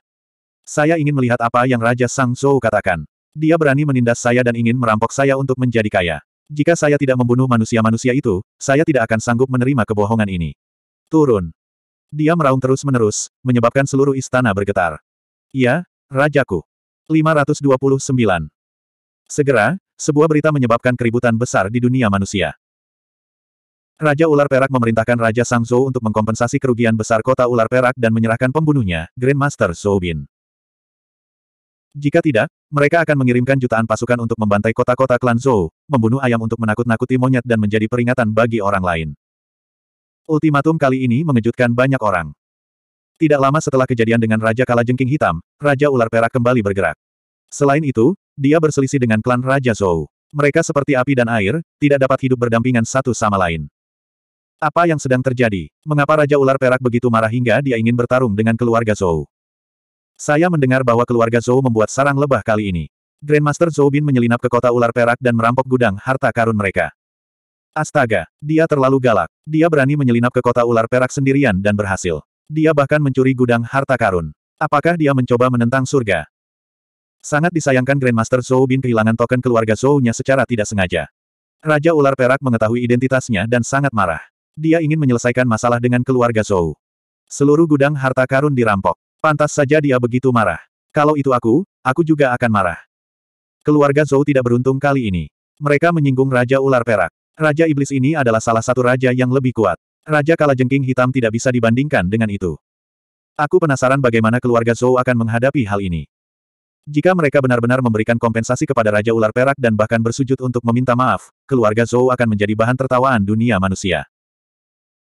Saya ingin melihat apa yang Raja Sang Zhou katakan. Dia berani menindas saya dan ingin merampok saya untuk menjadi kaya. Jika saya tidak membunuh manusia-manusia itu, saya tidak akan sanggup menerima kebohongan ini. Turun. Dia meraung terus-menerus, menyebabkan seluruh istana bergetar. Ya, Rajaku. 529. Segera, sebuah berita menyebabkan keributan besar di dunia manusia. Raja Ular Perak memerintahkan Raja Sang Zhou untuk mengkompensasi kerugian besar kota Ular Perak dan menyerahkan pembunuhnya, Grandmaster Zhou Bin. Jika tidak, mereka akan mengirimkan jutaan pasukan untuk membantai kota-kota klan Zhou, membunuh ayam untuk menakut-nakuti monyet dan menjadi peringatan bagi orang lain. Ultimatum kali ini mengejutkan banyak orang. Tidak lama setelah kejadian dengan Raja Kalajengking Hitam, Raja Ular Perak kembali bergerak. Selain itu, dia berselisih dengan klan Raja Zhou. Mereka seperti api dan air, tidak dapat hidup berdampingan satu sama lain. Apa yang sedang terjadi? Mengapa Raja Ular Perak begitu marah hingga dia ingin bertarung dengan keluarga Zhou? Saya mendengar bahwa keluarga Zhou membuat sarang lebah kali ini. Grandmaster Zhou Bin menyelinap ke kota Ular Perak dan merampok gudang harta karun mereka. Astaga, dia terlalu galak. Dia berani menyelinap ke kota ular perak sendirian dan berhasil. Dia bahkan mencuri gudang harta karun. Apakah dia mencoba menentang surga? Sangat disayangkan Grandmaster Zhou Bin kehilangan token keluarga Zhou-nya secara tidak sengaja. Raja ular perak mengetahui identitasnya dan sangat marah. Dia ingin menyelesaikan masalah dengan keluarga Zhou. Seluruh gudang harta karun dirampok. Pantas saja dia begitu marah. Kalau itu aku, aku juga akan marah. Keluarga Zhou tidak beruntung kali ini. Mereka menyinggung Raja Ular Perak. Raja Iblis ini adalah salah satu raja yang lebih kuat. Raja Kalajengking Hitam tidak bisa dibandingkan dengan itu. Aku penasaran bagaimana keluarga Zhou akan menghadapi hal ini. Jika mereka benar-benar memberikan kompensasi kepada Raja Ular Perak dan bahkan bersujud untuk meminta maaf, keluarga Zhou akan menjadi bahan tertawaan dunia manusia.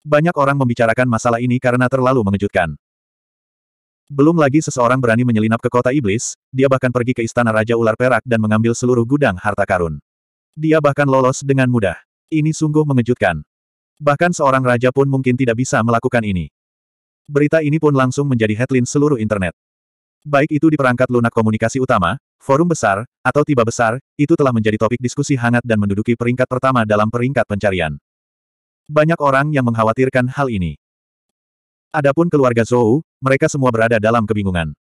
Banyak orang membicarakan masalah ini karena terlalu mengejutkan. Belum lagi seseorang berani menyelinap ke kota iblis, dia bahkan pergi ke istana Raja Ular Perak dan mengambil seluruh gudang harta karun. Dia bahkan lolos dengan mudah. Ini sungguh mengejutkan. Bahkan seorang raja pun mungkin tidak bisa melakukan ini. Berita ini pun langsung menjadi headline seluruh internet. Baik itu di perangkat lunak komunikasi utama, forum besar, atau tiba besar, itu telah menjadi topik diskusi hangat dan menduduki peringkat pertama dalam peringkat pencarian. Banyak orang yang mengkhawatirkan hal ini. Adapun keluarga Zhou, mereka semua berada dalam kebingungan.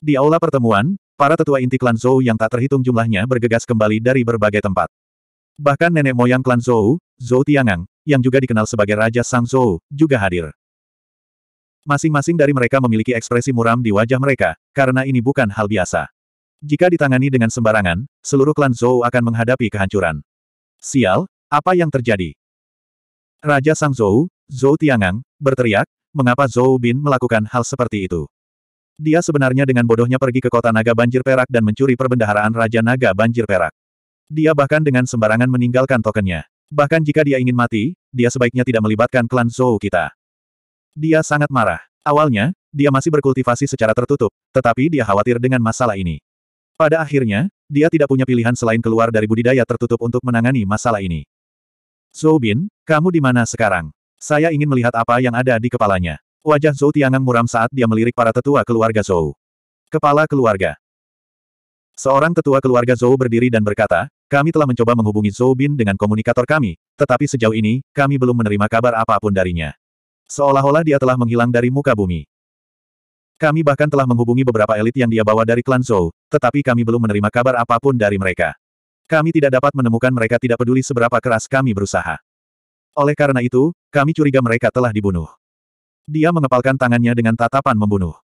Di aula pertemuan, para tetua inti klan Zhou yang tak terhitung jumlahnya bergegas kembali dari berbagai tempat. Bahkan nenek moyang klan Zhou, Zhou Tiangang, yang juga dikenal sebagai Raja Sang Zhou, juga hadir. Masing-masing dari mereka memiliki ekspresi muram di wajah mereka, karena ini bukan hal biasa. Jika ditangani dengan sembarangan, seluruh klan Zhou akan menghadapi kehancuran. Sial, apa yang terjadi? Raja Sang Zhou, Zhou Tiangang, berteriak, mengapa Zhou Bin melakukan hal seperti itu. Dia sebenarnya dengan bodohnya pergi ke kota naga banjir perak dan mencuri perbendaharaan Raja Naga Banjir Perak. Dia bahkan dengan sembarangan meninggalkan tokennya. Bahkan jika dia ingin mati, dia sebaiknya tidak melibatkan klan Zhou kita. Dia sangat marah. Awalnya, dia masih berkultivasi secara tertutup, tetapi dia khawatir dengan masalah ini. Pada akhirnya, dia tidak punya pilihan selain keluar dari budidaya tertutup untuk menangani masalah ini. Zhou Bin, kamu di mana sekarang? Saya ingin melihat apa yang ada di kepalanya. Wajah Zhou Tiangang muram saat dia melirik para tetua keluarga Zhou. Kepala keluarga. Seorang tetua keluarga Zhou berdiri dan berkata, kami telah mencoba menghubungi Zhou Bin dengan komunikator kami, tetapi sejauh ini, kami belum menerima kabar apapun darinya. Seolah-olah dia telah menghilang dari muka bumi. Kami bahkan telah menghubungi beberapa elit yang dia bawa dari klan Zhou, tetapi kami belum menerima kabar apapun dari mereka. Kami tidak dapat menemukan mereka tidak peduli seberapa keras kami berusaha. Oleh karena itu, kami curiga mereka telah dibunuh. Dia mengepalkan tangannya dengan tatapan membunuh.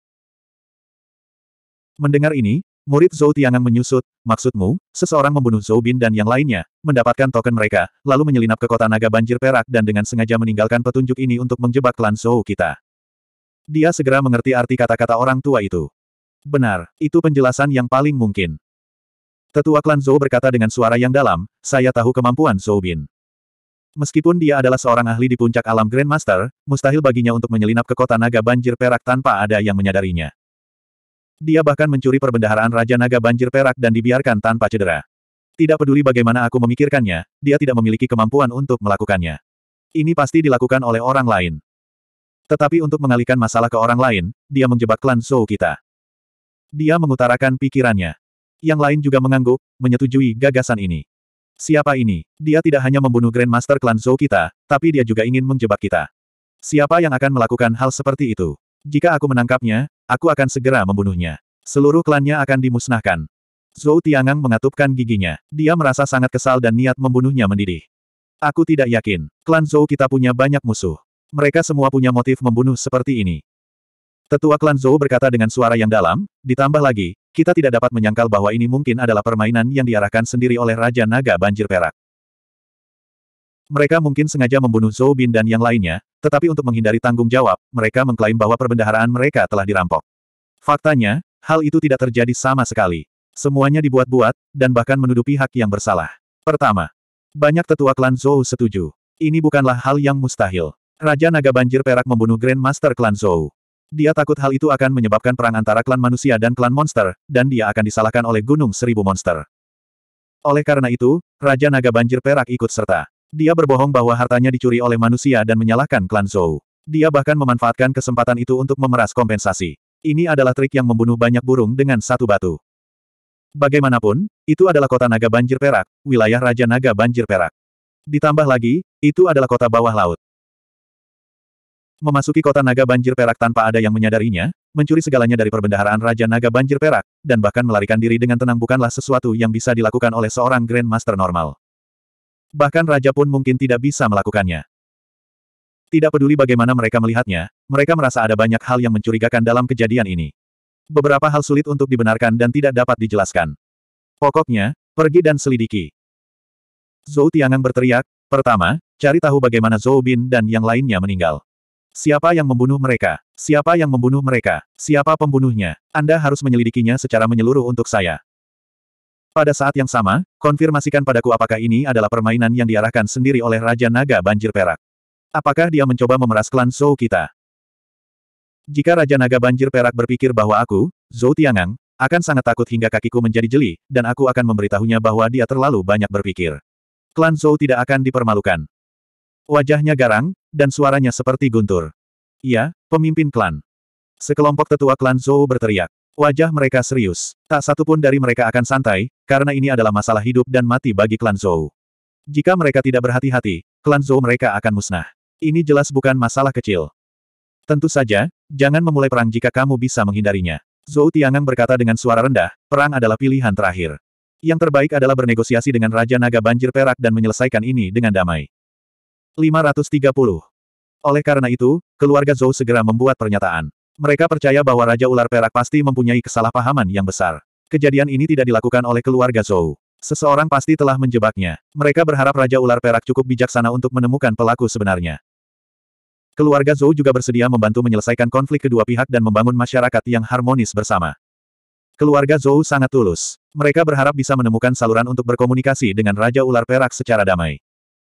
Mendengar ini, Murid Zhou Tiangan menyusut, maksudmu, seseorang membunuh Zhou Bin dan yang lainnya, mendapatkan token mereka, lalu menyelinap ke kota naga banjir perak dan dengan sengaja meninggalkan petunjuk ini untuk menjebak klan Zhou kita. Dia segera mengerti arti kata-kata orang tua itu. Benar, itu penjelasan yang paling mungkin. Tetua klan Zhou berkata dengan suara yang dalam, saya tahu kemampuan Zhou Bin. Meskipun dia adalah seorang ahli di puncak alam Grandmaster, mustahil baginya untuk menyelinap ke kota naga banjir perak tanpa ada yang menyadarinya. Dia bahkan mencuri perbendaharaan Raja Naga Banjir Perak dan dibiarkan tanpa cedera. Tidak peduli bagaimana aku memikirkannya, dia tidak memiliki kemampuan untuk melakukannya. Ini pasti dilakukan oleh orang lain. Tetapi untuk mengalihkan masalah ke orang lain, dia menjebak klan Zhou kita. Dia mengutarakan pikirannya. Yang lain juga mengangguk, menyetujui gagasan ini. Siapa ini? Dia tidak hanya membunuh Grandmaster klan Zhou kita, tapi dia juga ingin menjebak kita. Siapa yang akan melakukan hal seperti itu? Jika aku menangkapnya, Aku akan segera membunuhnya. Seluruh klannya akan dimusnahkan. Zhou Tiangang mengatupkan giginya. Dia merasa sangat kesal dan niat membunuhnya mendidih. Aku tidak yakin. Klan Zhou kita punya banyak musuh. Mereka semua punya motif membunuh seperti ini. Tetua klan Zhou berkata dengan suara yang dalam, ditambah lagi, kita tidak dapat menyangkal bahwa ini mungkin adalah permainan yang diarahkan sendiri oleh Raja Naga Banjir Perak. Mereka mungkin sengaja membunuh Zhou Bin dan yang lainnya, tetapi untuk menghindari tanggung jawab, mereka mengklaim bahwa perbendaharaan mereka telah dirampok. Faktanya, hal itu tidak terjadi sama sekali. Semuanya dibuat-buat, dan bahkan menuduh pihak yang bersalah. Pertama, banyak tetua klan Zhou setuju. Ini bukanlah hal yang mustahil. Raja Naga Banjir Perak membunuh Grand Master klan Zhou. Dia takut hal itu akan menyebabkan perang antara klan manusia dan klan monster, dan dia akan disalahkan oleh Gunung Seribu Monster. Oleh karena itu, Raja Naga Banjir Perak ikut serta. Dia berbohong bahwa hartanya dicuri oleh manusia dan menyalahkan klan Zhou. Dia bahkan memanfaatkan kesempatan itu untuk memeras kompensasi. Ini adalah trik yang membunuh banyak burung dengan satu batu. Bagaimanapun, itu adalah kota naga banjir perak, wilayah Raja Naga Banjir Perak. Ditambah lagi, itu adalah kota bawah laut. Memasuki kota naga banjir perak tanpa ada yang menyadarinya, mencuri segalanya dari perbendaharaan Raja Naga Banjir Perak, dan bahkan melarikan diri dengan tenang bukanlah sesuatu yang bisa dilakukan oleh seorang Grand Master normal. Bahkan raja pun mungkin tidak bisa melakukannya. Tidak peduli bagaimana mereka melihatnya, mereka merasa ada banyak hal yang mencurigakan dalam kejadian ini. Beberapa hal sulit untuk dibenarkan dan tidak dapat dijelaskan. Pokoknya, pergi dan selidiki. Zhou Tiangang berteriak, pertama, cari tahu bagaimana Zhou Bin dan yang lainnya meninggal. Siapa yang membunuh mereka? Siapa yang membunuh mereka? Siapa pembunuhnya? Anda harus menyelidikinya secara menyeluruh untuk saya. Pada saat yang sama, konfirmasikan padaku apakah ini adalah permainan yang diarahkan sendiri oleh Raja Naga Banjir Perak. Apakah dia mencoba memeras klan Zhou kita? Jika Raja Naga Banjir Perak berpikir bahwa aku, Zhou Tiangang, akan sangat takut hingga kakiku menjadi jeli, dan aku akan memberitahunya bahwa dia terlalu banyak berpikir. Klan Zhou tidak akan dipermalukan. Wajahnya garang, dan suaranya seperti guntur. Iya, pemimpin klan. Sekelompok tetua klan Zhou berteriak. Wajah mereka serius. Tak satu pun dari mereka akan santai, karena ini adalah masalah hidup dan mati bagi klan Zhou. Jika mereka tidak berhati-hati, klan Zhou mereka akan musnah. Ini jelas bukan masalah kecil. Tentu saja, jangan memulai perang jika kamu bisa menghindarinya. Zhou Tiangang berkata dengan suara rendah, perang adalah pilihan terakhir. Yang terbaik adalah bernegosiasi dengan Raja Naga Banjir Perak dan menyelesaikan ini dengan damai. 530. Oleh karena itu, keluarga Zhou segera membuat pernyataan. Mereka percaya bahwa Raja Ular Perak pasti mempunyai kesalahpahaman yang besar. Kejadian ini tidak dilakukan oleh keluarga Zhou. Seseorang pasti telah menjebaknya. Mereka berharap Raja Ular Perak cukup bijaksana untuk menemukan pelaku sebenarnya. Keluarga Zhou juga bersedia membantu menyelesaikan konflik kedua pihak dan membangun masyarakat yang harmonis bersama. Keluarga Zhou sangat tulus. Mereka berharap bisa menemukan saluran untuk berkomunikasi dengan Raja Ular Perak secara damai.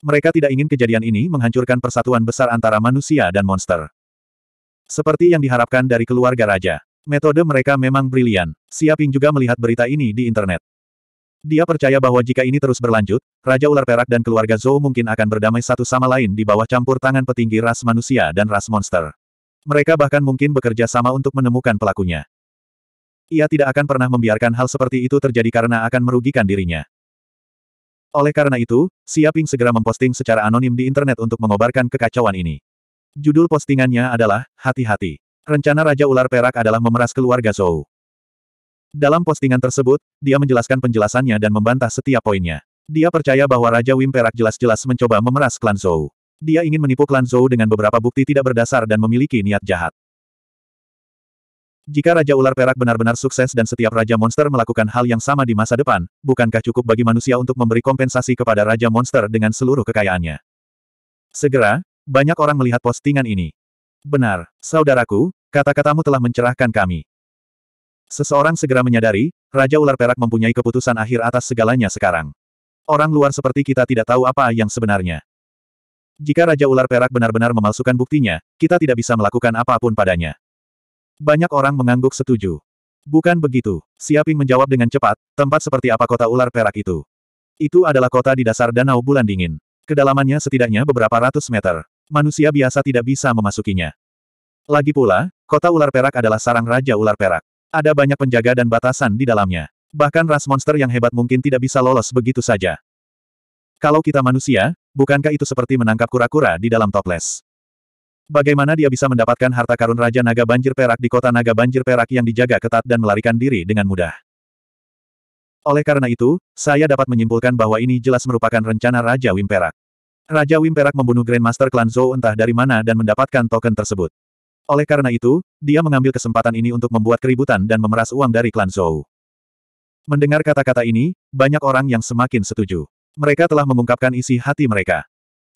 Mereka tidak ingin kejadian ini menghancurkan persatuan besar antara manusia dan monster. Seperti yang diharapkan dari keluarga Raja, Metode mereka memang brilian. Siaping juga melihat berita ini di internet. Dia percaya bahwa jika ini terus berlanjut, Raja Ular Perak dan keluarga Zhou mungkin akan berdamai satu sama lain di bawah campur tangan petinggi ras manusia dan ras monster. Mereka bahkan mungkin bekerja sama untuk menemukan pelakunya. Ia tidak akan pernah membiarkan hal seperti itu terjadi karena akan merugikan dirinya. Oleh karena itu, Siaping segera memposting secara anonim di internet untuk mengobarkan kekacauan ini. Judul postingannya adalah, Hati-hati. Rencana Raja Ular Perak adalah memeras keluarga Zhou. Dalam postingan tersebut, dia menjelaskan penjelasannya dan membantah setiap poinnya. Dia percaya bahwa Raja Wim Perak jelas-jelas mencoba memeras klan Zhou. Dia ingin menipu klan Zhou dengan beberapa bukti tidak berdasar dan memiliki niat jahat. Jika Raja Ular Perak benar-benar sukses dan setiap Raja Monster melakukan hal yang sama di masa depan, bukankah cukup bagi manusia untuk memberi kompensasi kepada Raja Monster dengan seluruh kekayaannya? Segera, banyak orang melihat postingan ini. Benar, saudaraku, kata-katamu telah mencerahkan kami. Seseorang segera menyadari, Raja Ular Perak mempunyai keputusan akhir atas segalanya sekarang. Orang luar seperti kita tidak tahu apa yang sebenarnya. Jika Raja Ular Perak benar-benar memalsukan buktinya, kita tidak bisa melakukan apapun padanya. Banyak orang mengangguk setuju. Bukan begitu, Siaping menjawab dengan cepat, tempat seperti apa kota ular perak itu? Itu adalah kota di dasar danau bulan dingin. Kedalamannya setidaknya beberapa ratus meter manusia biasa tidak bisa memasukinya. Lagi pula, kota ular perak adalah sarang raja ular perak. Ada banyak penjaga dan batasan di dalamnya. Bahkan ras monster yang hebat mungkin tidak bisa lolos begitu saja. Kalau kita manusia, bukankah itu seperti menangkap kura-kura di dalam toples? Bagaimana dia bisa mendapatkan harta karun Raja Naga Banjir Perak di kota Naga Banjir Perak yang dijaga ketat dan melarikan diri dengan mudah? Oleh karena itu, saya dapat menyimpulkan bahwa ini jelas merupakan rencana Raja Wim Perak. Raja Wim Perak membunuh Grandmaster Klan Zhou entah dari mana dan mendapatkan token tersebut. Oleh karena itu, dia mengambil kesempatan ini untuk membuat keributan dan memeras uang dari klan Zhou. Mendengar kata-kata ini, banyak orang yang semakin setuju. Mereka telah mengungkapkan isi hati mereka.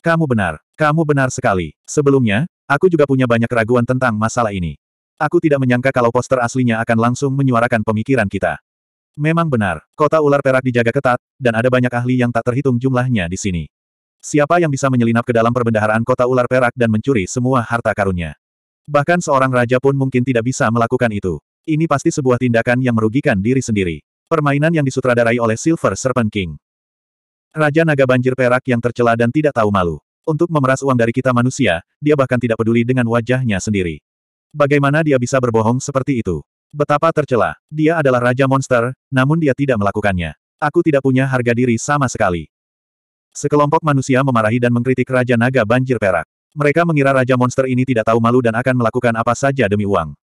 Kamu benar, kamu benar sekali. Sebelumnya, aku juga punya banyak keraguan tentang masalah ini. Aku tidak menyangka kalau poster aslinya akan langsung menyuarakan pemikiran kita. Memang benar, kota ular perak dijaga ketat, dan ada banyak ahli yang tak terhitung jumlahnya di sini. Siapa yang bisa menyelinap ke dalam perbendaharaan kota ular perak dan mencuri semua harta karunnya? Bahkan seorang raja pun mungkin tidak bisa melakukan itu. Ini pasti sebuah tindakan yang merugikan diri sendiri. Permainan yang disutradarai oleh Silver Serpent King. Raja naga banjir perak yang tercela dan tidak tahu malu. Untuk memeras uang dari kita manusia, dia bahkan tidak peduli dengan wajahnya sendiri. Bagaimana dia bisa berbohong seperti itu? Betapa tercela. Dia adalah raja monster, namun dia tidak melakukannya. Aku tidak punya harga diri sama sekali. Sekelompok manusia memarahi dan mengkritik Raja Naga Banjir Perak. Mereka mengira Raja Monster ini tidak tahu malu dan akan melakukan apa saja demi uang.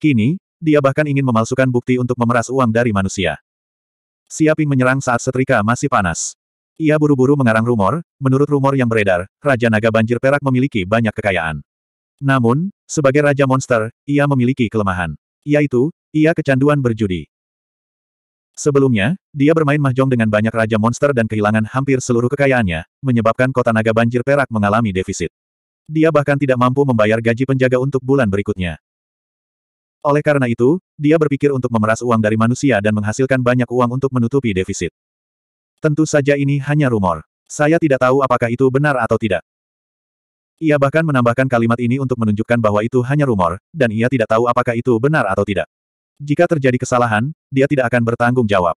Kini, dia bahkan ingin memalsukan bukti untuk memeras uang dari manusia. Siaping menyerang saat setrika masih panas. Ia buru-buru mengarang rumor, menurut rumor yang beredar, Raja Naga Banjir Perak memiliki banyak kekayaan. Namun, sebagai Raja Monster, ia memiliki kelemahan. Yaitu, ia kecanduan berjudi. Sebelumnya, dia bermain mahjong dengan banyak raja monster dan kehilangan hampir seluruh kekayaannya, menyebabkan kota naga banjir perak mengalami defisit. Dia bahkan tidak mampu membayar gaji penjaga untuk bulan berikutnya. Oleh karena itu, dia berpikir untuk memeras uang dari manusia dan menghasilkan banyak uang untuk menutupi defisit. Tentu saja ini hanya rumor. Saya tidak tahu apakah itu benar atau tidak. Ia bahkan menambahkan kalimat ini untuk menunjukkan bahwa itu hanya rumor, dan ia tidak tahu apakah itu benar atau tidak. Jika terjadi kesalahan, dia tidak akan bertanggung jawab.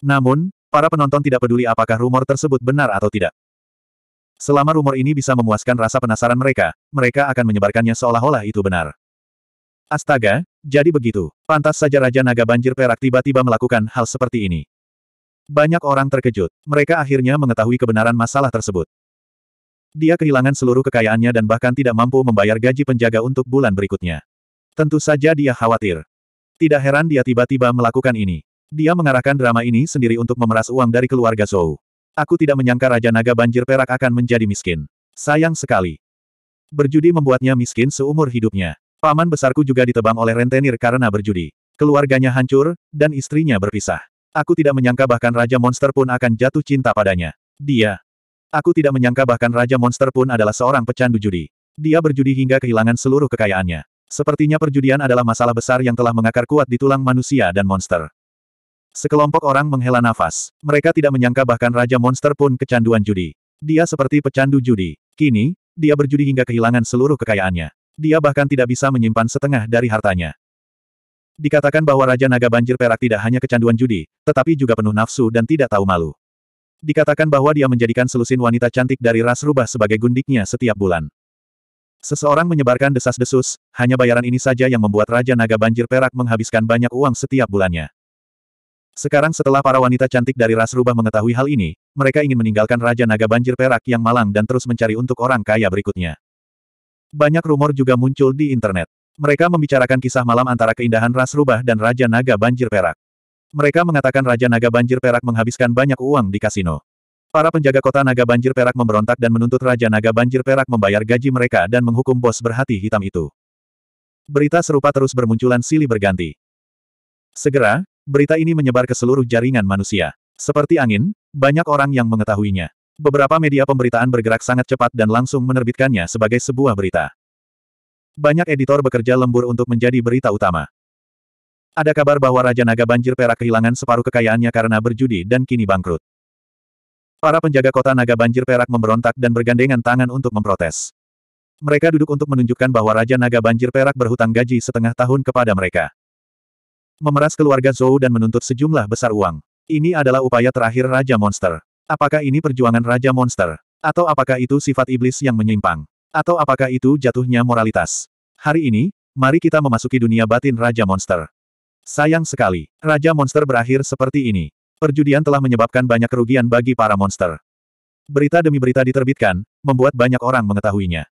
Namun, para penonton tidak peduli apakah rumor tersebut benar atau tidak. Selama rumor ini bisa memuaskan rasa penasaran mereka, mereka akan menyebarkannya seolah-olah itu benar. Astaga, jadi begitu. Pantas saja Raja Naga Banjir Perak tiba-tiba melakukan hal seperti ini. Banyak orang terkejut. Mereka akhirnya mengetahui kebenaran masalah tersebut. Dia kehilangan seluruh kekayaannya dan bahkan tidak mampu membayar gaji penjaga untuk bulan berikutnya. Tentu saja dia khawatir. Tidak heran dia tiba-tiba melakukan ini. Dia mengarahkan drama ini sendiri untuk memeras uang dari keluarga Zhou. Aku tidak menyangka Raja Naga Banjir Perak akan menjadi miskin. Sayang sekali. Berjudi membuatnya miskin seumur hidupnya. Paman besarku juga ditebang oleh rentenir karena berjudi. Keluarganya hancur, dan istrinya berpisah. Aku tidak menyangka bahkan Raja Monster pun akan jatuh cinta padanya. Dia. Aku tidak menyangka bahkan Raja Monster pun adalah seorang pecandu judi. Dia berjudi hingga kehilangan seluruh kekayaannya. Sepertinya perjudian adalah masalah besar yang telah mengakar kuat di tulang manusia dan monster. Sekelompok orang menghela nafas. Mereka tidak menyangka bahkan Raja Monster pun kecanduan judi. Dia seperti pecandu judi. Kini, dia berjudi hingga kehilangan seluruh kekayaannya. Dia bahkan tidak bisa menyimpan setengah dari hartanya. Dikatakan bahwa Raja Naga Banjir Perak tidak hanya kecanduan judi, tetapi juga penuh nafsu dan tidak tahu malu. Dikatakan bahwa dia menjadikan selusin wanita cantik dari ras rubah sebagai gundiknya setiap bulan. Seseorang menyebarkan desas-desus, hanya bayaran ini saja yang membuat Raja Naga Banjir Perak menghabiskan banyak uang setiap bulannya. Sekarang setelah para wanita cantik dari ras rubah mengetahui hal ini, mereka ingin meninggalkan Raja Naga Banjir Perak yang malang dan terus mencari untuk orang kaya berikutnya. Banyak rumor juga muncul di internet. Mereka membicarakan kisah malam antara keindahan ras rubah dan Raja Naga Banjir Perak. Mereka mengatakan Raja Naga Banjir Perak menghabiskan banyak uang di kasino. Para penjaga kota naga banjir perak memberontak dan menuntut Raja Naga Banjir Perak membayar gaji mereka dan menghukum bos berhati hitam itu. Berita serupa terus bermunculan silih berganti. Segera, berita ini menyebar ke seluruh jaringan manusia. Seperti angin, banyak orang yang mengetahuinya. Beberapa media pemberitaan bergerak sangat cepat dan langsung menerbitkannya sebagai sebuah berita. Banyak editor bekerja lembur untuk menjadi berita utama. Ada kabar bahwa Raja Naga Banjir Perak kehilangan separuh kekayaannya karena berjudi dan kini bangkrut. Para penjaga kota naga banjir perak memberontak dan bergandengan tangan untuk memprotes. Mereka duduk untuk menunjukkan bahwa Raja Naga Banjir Perak berhutang gaji setengah tahun kepada mereka. Memeras keluarga Zhou dan menuntut sejumlah besar uang. Ini adalah upaya terakhir Raja Monster. Apakah ini perjuangan Raja Monster? Atau apakah itu sifat iblis yang menyimpang? Atau apakah itu jatuhnya moralitas? Hari ini, mari kita memasuki dunia batin Raja Monster. Sayang sekali, Raja Monster berakhir seperti ini. Perjudian telah menyebabkan banyak kerugian bagi para monster. Berita demi berita diterbitkan, membuat banyak orang mengetahuinya.